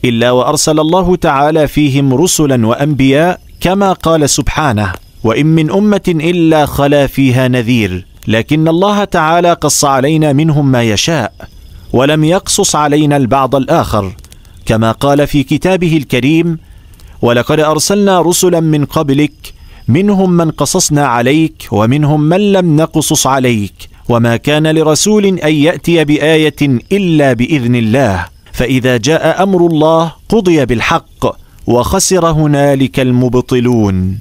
إلا وأرسل الله تعالى فيهم رسلا وأنبياء كما قال سبحانه وإن من أمة إلا خلا فيها نذير لكن الله تعالى قص علينا منهم ما يشاء ولم يقصص علينا البعض الآخر كما قال في كتابه الكريم ولقد أرسلنا رسلا من قبلك منهم من قصصنا عليك ومنهم من لم نقصص عليك وما كان لرسول أن يأتي بآية إلا بإذن الله فإذا جاء أمر الله قضي بالحق وخسر هنالك المبطلون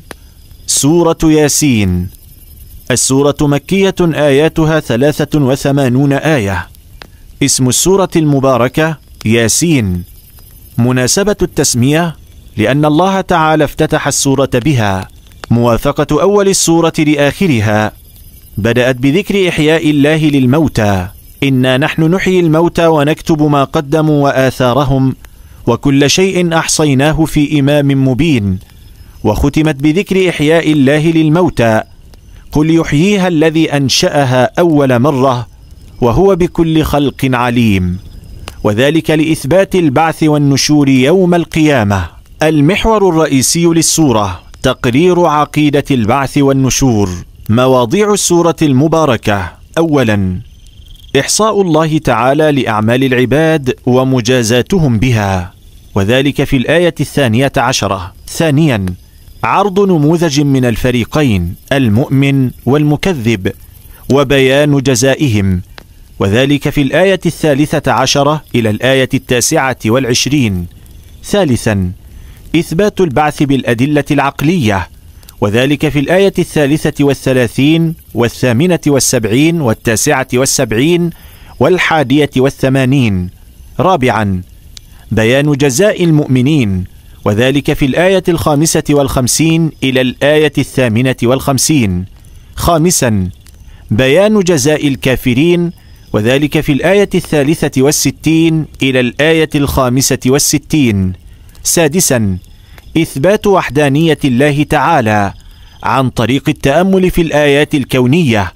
سورة ياسين السورة مكية آياتها ثلاثة وثمانون آية اسم السورة المباركة ياسين مناسبة التسمية لأن الله تعالى افتتح السورة بها موافقة أول السورة لآخرها بدأت بذكر إحياء الله للموتى إنا نحن نحيي الموتى ونكتب ما قدموا وآثارهم وكل شيء أحصيناه في إمام مبين وختمت بذكر إحياء الله للموتى قل يحييها الذي أنشأها أول مرة وهو بكل خلق عليم وذلك لإثبات البعث والنشور يوم القيامة المحور الرئيسي للسورة تقرير عقيدة البعث والنشور مواضيع السورة المباركة أولاً إحصاء الله تعالى لأعمال العباد ومجازاتهم بها وذلك في الآية الثانية عشرة ثانياً عرض نموذج من الفريقين المؤمن والمكذب وبيان جزائهم وذلك في الآية الثالثة عشرة إلى الآية التاسعة والعشرين ثالثاً إثبات البعث بالأدلة العقلية وذلك في الآية الثالثة والثلاثين والثامنة والسبعين والتاسعة والسبعين والحادية والثمانين رابعا بيان جزاء المؤمنين وذلك في الآية الخامسة والخمسين إلى الآية الثامنة والخمسين خامسا بيان جزاء الكافرين وذلك في الآية الثالثة والستين إلى الآية الخامسة والستين سادسا اثبات وحدانيه الله تعالى عن طريق التامل في الايات الكونيه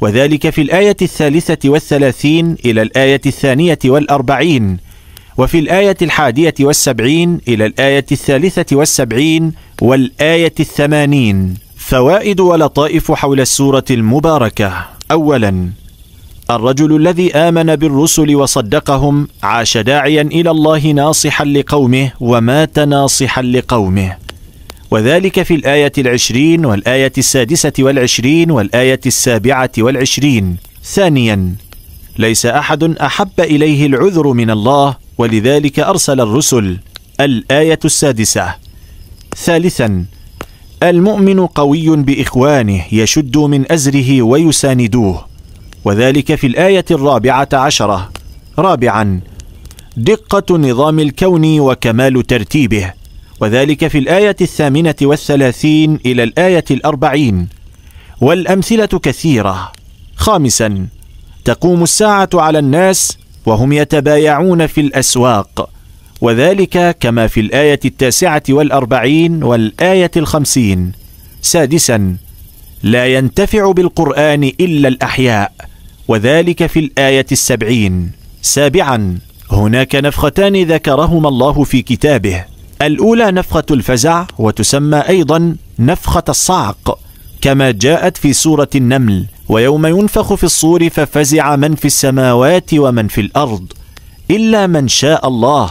وذلك في الايه الثالثه والثلاثين الى الايه الثانيه والاربعين وفي الايه الحاديه والسبعين الى الايه الثالثه والسبعين والايه الثمانين فوائد ولطائف حول السوره المباركه اولا الرجل الذي امن بالرسل وصدقهم عاش داعيا الى الله ناصحا لقومه ومات ناصحا لقومه وذلك في الايه العشرين والايه السادسه والعشرين والايه السابعه والعشرين ثانيا ليس احد احب اليه العذر من الله ولذلك ارسل الرسل الايه السادسه ثالثا المؤمن قوي باخوانه يشد من ازره ويساندوه وذلك في الآية الرابعة عشرة رابعا دقة نظام الكون وكمال ترتيبه وذلك في الآية الثامنة والثلاثين إلى الآية الأربعين والأمثلة كثيرة خامسا تقوم الساعة على الناس وهم يتبايعون في الأسواق وذلك كما في الآية التاسعة والأربعين والآية الخمسين سادسا لا ينتفع بالقرآن إلا الأحياء وذلك في الآية السبعين سابعا هناك نفختان ذكرهما الله في كتابه الأولى نفخة الفزع وتسمى أيضا نفخة الصعق كما جاءت في سورة النمل ويوم ينفخ في الصور ففزع من في السماوات ومن في الأرض إلا من شاء الله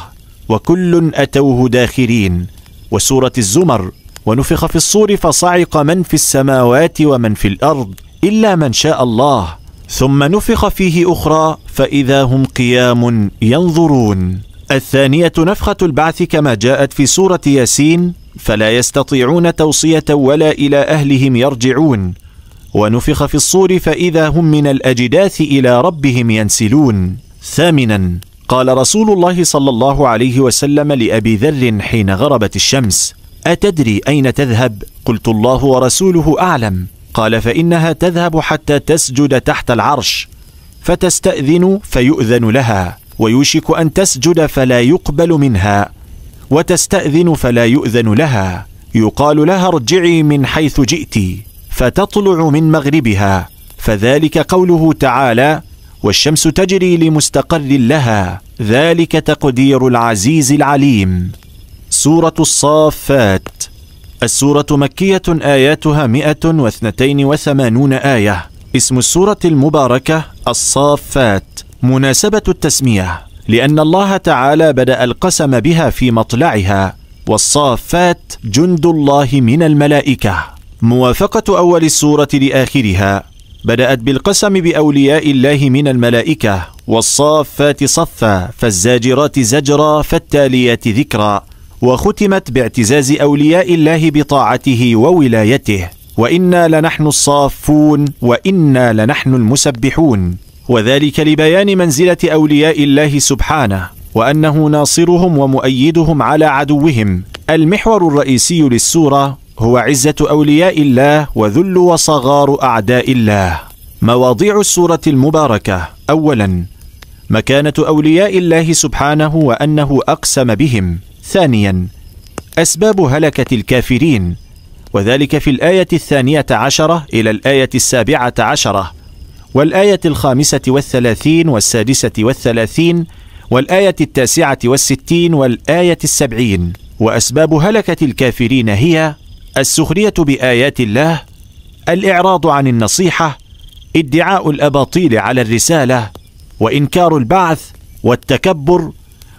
وكل أتوه داخرين وسورة الزمر ونفخ في الصور فصعق من في السماوات ومن في الأرض إلا من شاء الله ثم نفخ فيه اخرى فاذا هم قيام ينظرون الثانيه نفخه البعث كما جاءت في سوره ياسين فلا يستطيعون توصيه ولا الى اهلهم يرجعون ونفخ في الصور فاذا هم من الاجداث الى ربهم ينسلون ثامنا قال رسول الله صلى الله عليه وسلم لابي ذر حين غربت الشمس اتدري اين تذهب قلت الله ورسوله اعلم قال فإنها تذهب حتى تسجد تحت العرش فتستأذن فيؤذن لها ويوشك أن تسجد فلا يقبل منها وتستأذن فلا يؤذن لها يقال لها ارجعي من حيث جئت فتطلع من مغربها فذلك قوله تعالى والشمس تجري لمستقر لها ذلك تقدير العزيز العليم سوره الصافات السورة مكية آياتها 182 آية اسم السورة المباركة الصافات مناسبة التسمية لأن الله تعالى بدأ القسم بها في مطلعها والصافات جند الله من الملائكة موافقة أول السورة لآخرها بدأت بالقسم بأولياء الله من الملائكة والصافات صفا فالزاجرات زجرا فالتاليات ذكرا وختمت باعتزاز اولياء الله بطاعته وولايته وانا لنحن الصافون وانا لنحن المسبحون وذلك لبيان منزله اولياء الله سبحانه وانه ناصرهم ومؤيدهم على عدوهم المحور الرئيسي للسوره هو عزه اولياء الله وذل وصغار اعداء الله مواضيع السوره المباركه اولا مكانة أولياء الله سبحانه وأنه أقسم بهم ثانيا أسباب هلكة الكافرين وذلك في الآية الثانية عشرة إلى الآية السابعة عشرة والآية الخامسة والثلاثين والسادسة والثلاثين والآية التاسعة والستين والآية السبعين وأسباب هلكة الكافرين هي السخرية بآيات الله الإعراض عن النصيحة ادعاء الأباطيل على الرسالة وانكار البعث والتكبر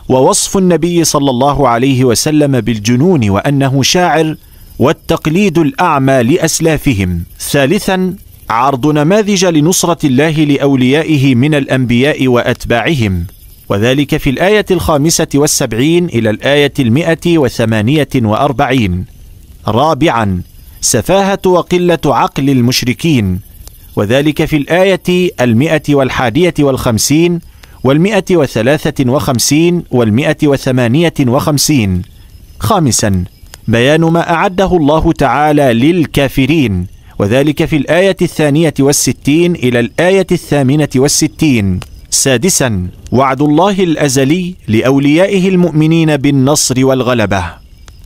ووصف النبي صلى الله عليه وسلم بالجنون وانه شاعر والتقليد الاعمى لاسلافهم ثالثا عرض نماذج لنصره الله لاوليائه من الانبياء واتباعهم وذلك في الايه الخامسه والسبعين الى الايه المائه وثمانيه واربعين رابعا سفاهه وقله عقل المشركين وذلك في الآية المئة والحادية والخمسين والمئة وثلاثة وخمسين والمئة وثمانية وخمسين خامسا بيان ما أعده الله تعالى للكافرين وذلك في الآية الثانية والستين إلى الآية الثامنة والستين سادسا وعد الله الأزلي لأوليائه المؤمنين بالنصر والغلبة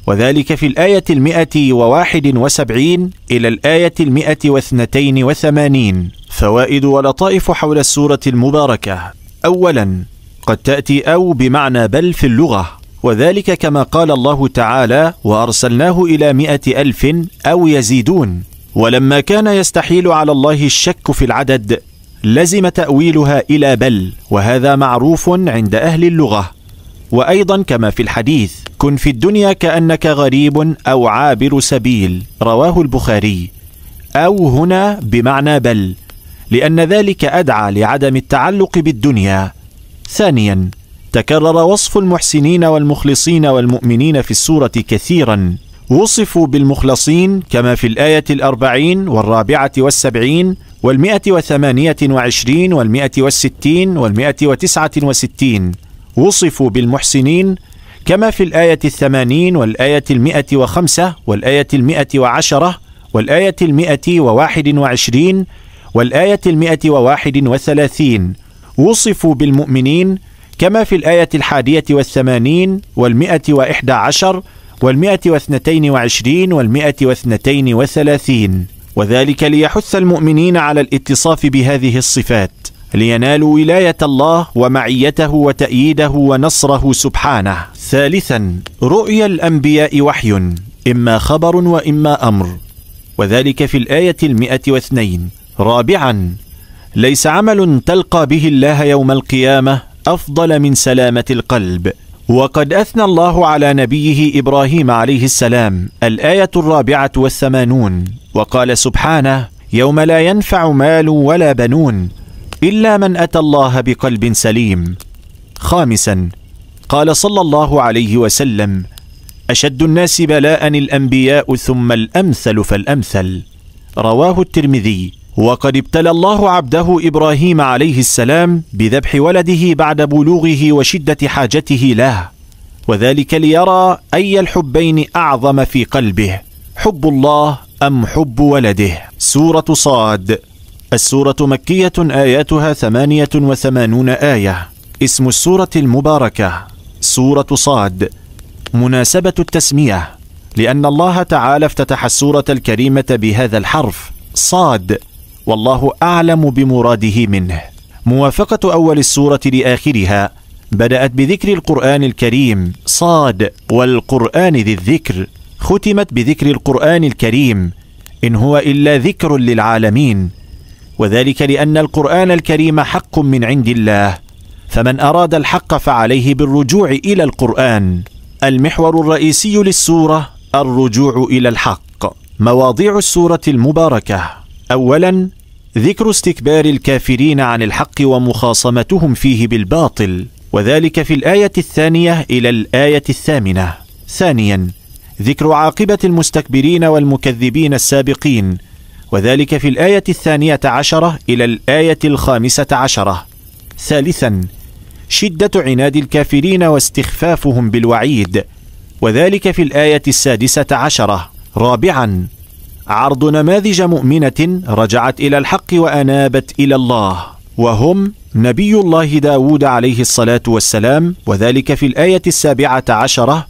وذلك في الآية المئة وواحد وسبعين إلى الآية المئة واثنتين وثمانين فوائد ولطائف حول السورة المباركة أولا قد تأتي أو بمعنى بل في اللغة وذلك كما قال الله تعالى وأرسلناه إلى مئة ألف أو يزيدون ولما كان يستحيل على الله الشك في العدد لزم تأويلها إلى بل وهذا معروف عند أهل اللغة وأيضا كما في الحديث كن في الدنيا كأنك غريب أو عابر سبيل رواه البخاري أو هنا بمعنى بل لأن ذلك أدعى لعدم التعلق بالدنيا ثانيا تكرر وصف المحسنين والمخلصين والمؤمنين في السورة كثيرا وصفوا بالمخلصين كما في الآية الأربعين والرابعة والسبعين والمئة وثمانية وعشرين والمئة والستين والمئة وتسعة وستين وصفوا بالمحسنين كما في الآية الثمانين والآية المئة وخمسة والآية المئة وعشرة والآية المئة وواحد وعشرين والآية المئة وواحد وثلاثين وصفوا بالمؤمنين كما في الآية الحادية والثمانين والمئة وإحدى عشر والمئة واثنتين وعشرين والمئة واثنتين وثلاثين وذلك ليحث المؤمنين على الاتصاف بهذه الصفات لينالوا ولاية الله ومعيته وتأييده ونصره سبحانه. ثالثا رؤيا الأنبياء وحي إما خبر وإما أمر وذلك في الآية المئة واثنين. رابعا ليس عمل تلقى به الله يوم القيامة أفضل من سلامة القلب. وقد أثنى الله على نبيه إبراهيم عليه السلام الآية الرابعة والثمانون وقال سبحانه يوم لا ينفع مال ولا بنون الا من اتى الله بقلب سليم خامسا قال صلى الله عليه وسلم اشد الناس بلاء الانبياء ثم الامثل فالامثل رواه الترمذي وقد ابتلى الله عبده ابراهيم عليه السلام بذبح ولده بعد بلوغه وشده حاجته له وذلك ليرى اي الحبين اعظم في قلبه حب الله ام حب ولده سوره صاد السورة مكية آياتها ثمانية وثمانون آية اسم السورة المباركة سورة صاد مناسبة التسمية لأن الله تعالى افتتح السورة الكريمة بهذا الحرف صاد والله أعلم بمراده منه موافقة أول السورة لآخرها بدأت بذكر القرآن الكريم صاد والقرآن ذي الذكر ختمت بذكر القرآن الكريم إن هو إلا ذكر للعالمين وذلك لأن القرآن الكريم حق من عند الله فمن أراد الحق فعليه بالرجوع إلى القرآن المحور الرئيسي للسورة الرجوع إلى الحق مواضيع السورة المباركة أولا ذكر استكبار الكافرين عن الحق ومخاصمتهم فيه بالباطل وذلك في الآية الثانية إلى الآية الثامنة ثانيا ذكر عاقبة المستكبرين والمكذبين السابقين وذلك في الآية الثانية عشرة إلى الآية الخامسة عشرة ثالثا شدة عناد الكافرين واستخفافهم بالوعيد وذلك في الآية السادسة عشرة رابعا عرض نماذج مؤمنة رجعت إلى الحق وأنابت إلى الله وهم نبي الله داود عليه الصلاة والسلام وذلك في الآية السابعة عشرة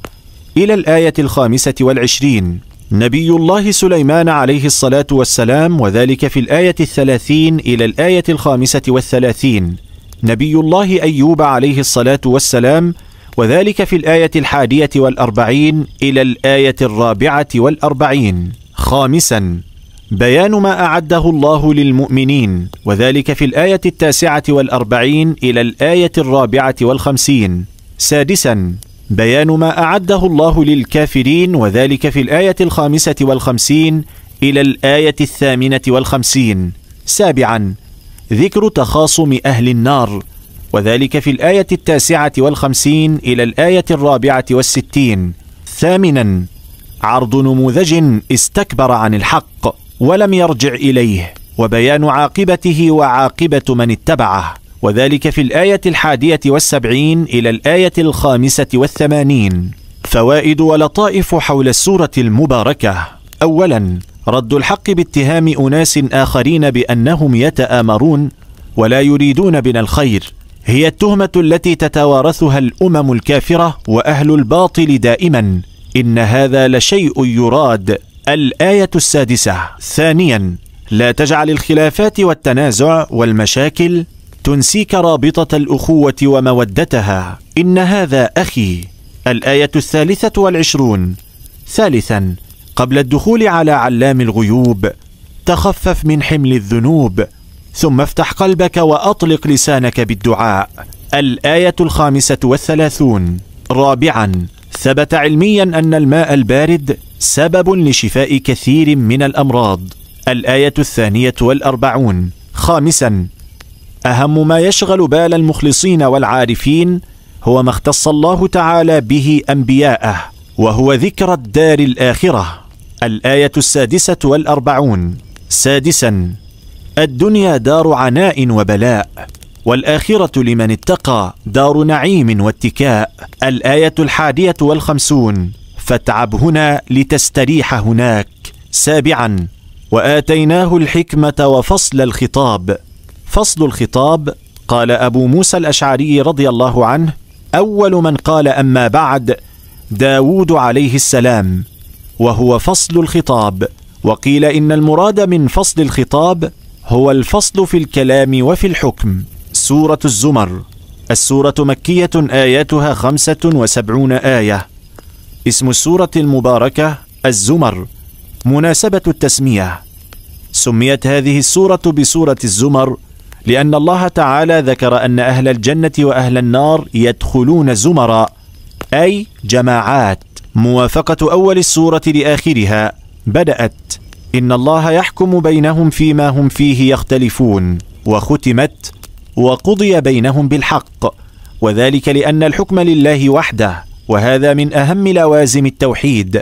إلى الآية الخامسة والعشرين نبي الله سليمان عليه الصلاة والسلام وذلك في الآية الثلاثين إلى الآية الخامسة والثلاثين نبي الله أيوب عليه الصلاة والسلام وذلك في الآية الحادية والأربعين إلى الآية الرابعة والأربعين خامساً بيان ما أعده الله للمؤمنين وذلك في الآية التاسعة والأربعين إلى الآية الرابعة والخمسين سادساً بيان ما أعده الله للكافرين وذلك في الآية الخامسة والخمسين إلى الآية الثامنة والخمسين سابعا ذكر تخاصم أهل النار وذلك في الآية التاسعة والخمسين إلى الآية الرابعة والستين ثامنا عرض نموذج استكبر عن الحق ولم يرجع إليه وبيان عاقبته وعاقبة من اتبعه وذلك في الآية الحادية والسبعين إلى الآية الخامسة والثمانين فوائد ولطائف حول السورة المباركة أولا رد الحق باتهام أناس آخرين بأنهم يتآمرون ولا يريدون بنا الخير هي التهمة التي تتوارثها الأمم الكافرة وأهل الباطل دائما إن هذا لشيء يراد الآية السادسة ثانيا لا تجعل الخلافات والتنازع والمشاكل تنسيك رابطة الأخوة ومودتها إن هذا أخي الآية الثالثة والعشرون ثالثا قبل الدخول على علام الغيوب تخفف من حمل الذنوب ثم افتح قلبك وأطلق لسانك بالدعاء الآية الخامسة والثلاثون رابعا ثبت علميا أن الماء البارد سبب لشفاء كثير من الأمراض الآية الثانية والأربعون خامسا اهم ما يشغل بال المخلصين والعارفين هو ما اختص الله تعالى به انبياءه وهو ذكر الدار الاخره الايه السادسه والاربعون سادسا الدنيا دار عناء وبلاء والاخره لمن اتقى دار نعيم واتكاء الايه الحاديه والخمسون فاتعب هنا لتستريح هناك سابعا واتيناه الحكمه وفصل الخطاب فصل الخطاب قال أبو موسى الأشعري رضي الله عنه أول من قال أما بعد داود عليه السلام وهو فصل الخطاب وقيل إن المراد من فصل الخطاب هو الفصل في الكلام وفي الحكم سورة الزمر السورة مكية آياتها خمسة وسبعون آية اسم السورة المباركة الزمر مناسبة التسمية سميت هذه السورة بسورة الزمر لأن الله تعالى ذكر أن أهل الجنة وأهل النار يدخلون زمراء أي جماعات موافقة أول السورة لآخرها بدأت إن الله يحكم بينهم فيما هم فيه يختلفون وختمت وقضي بينهم بالحق وذلك لأن الحكم لله وحده وهذا من أهم لوازم التوحيد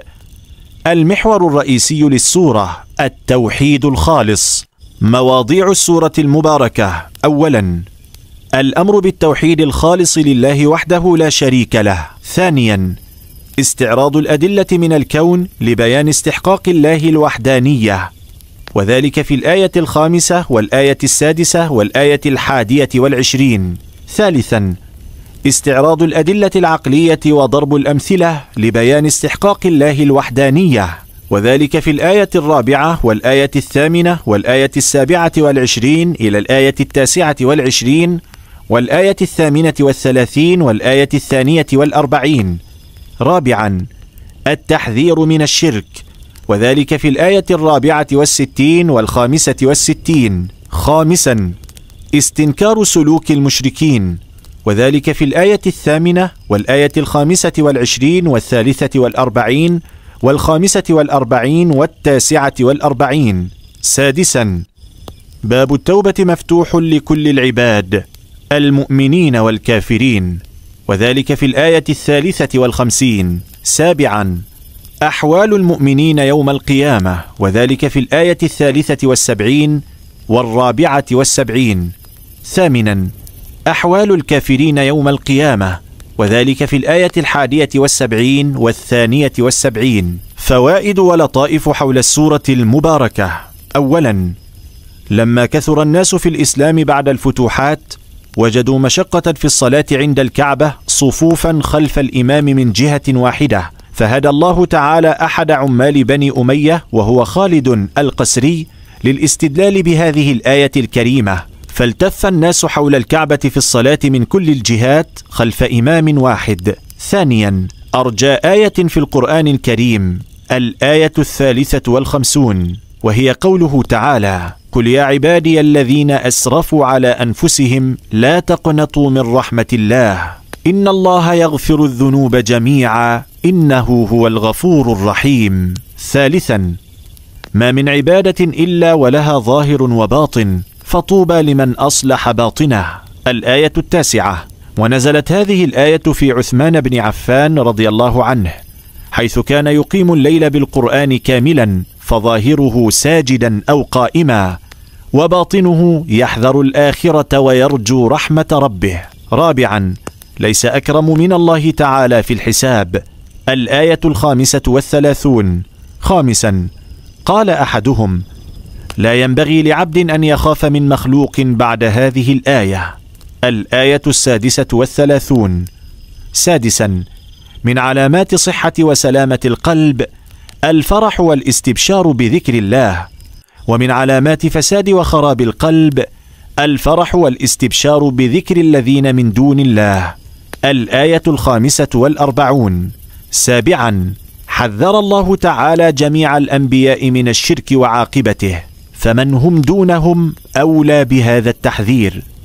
المحور الرئيسي للسورة التوحيد الخالص مواضيع السورة المباركة أولاً الأمر بالتوحيد الخالص لله وحده لا شريك له ثانياً استعراض الأدلة من الكون لبيان استحقاق الله الوحدانية وذلك في الآية الخامسة والآية السادسة والآية الحادية والعشرين ثالثاً استعراض الأدلة العقلية وضرب الأمثلة لبيان استحقاق الله الوحدانية وذلك في الآية الرابعة والآية الثامنة والآية السابعة والعشرين إلى الآية التاسعة والعشرين والآية الثامنة والثلاثين والآية الثانية والأربعين رابعا التحذير من الشرك وذلك في الآية الرابعة والستين والخامسة والستين خامسا استنكار سلوك المشركين وذلك في الآية الثامنة والآية الخامسة والعشرين والثالثة والأربعين والخامسة والأربعين والتاسعة والأربعين سادسا باب التوبة مفتوح لكل العباد المؤمنين والكافرين وذلك في الآية الثالثة والخمسين سابعا أحوال المؤمنين يوم القيامة وذلك في الآية الثالثة والسبعين والرابعة والسبعين ثامنا أحوال الكافرين يوم القيامة وذلك في الآية الحادية والسبعين والثانية والسبعين فوائد ولطائف حول السورة المباركة أولا لما كثر الناس في الإسلام بعد الفتوحات وجدوا مشقة في الصلاة عند الكعبة صفوفا خلف الإمام من جهة واحدة فهدى الله تعالى أحد عمال بني أمية وهو خالد القسري للاستدلال بهذه الآية الكريمة فالتف الناس حول الكعبة في الصلاة من كل الجهات خلف إمام واحد ثانيا أرجى آية في القرآن الكريم الآية الثالثة والخمسون وهي قوله تعالى قل يا عبادي الذين أسرفوا على أنفسهم لا تقنطوا من رحمة الله إن الله يغفر الذنوب جميعا إنه هو الغفور الرحيم ثالثا ما من عبادة إلا ولها ظاهر وباطن فطوبى لمن أصلح باطنه الآية التاسعة ونزلت هذه الآية في عثمان بن عفان رضي الله عنه حيث كان يقيم الليل بالقرآن كاملا فظاهره ساجدا أو قائما وباطنه يحذر الآخرة ويرجو رحمة ربه رابعا ليس أكرم من الله تعالى في الحساب الآية الخامسة والثلاثون خامسا قال أحدهم لا ينبغي لعبد أن يخاف من مخلوق بعد هذه الآية الآية السادسة والثلاثون سادسا من علامات صحة وسلامة القلب الفرح والاستبشار بذكر الله ومن علامات فساد وخراب القلب الفرح والاستبشار بذكر الذين من دون الله الآية الخامسة والأربعون سابعا حذر الله تعالى جميع الأنبياء من الشرك وعاقبته فمن هم دونهم اولى بهذا التحذير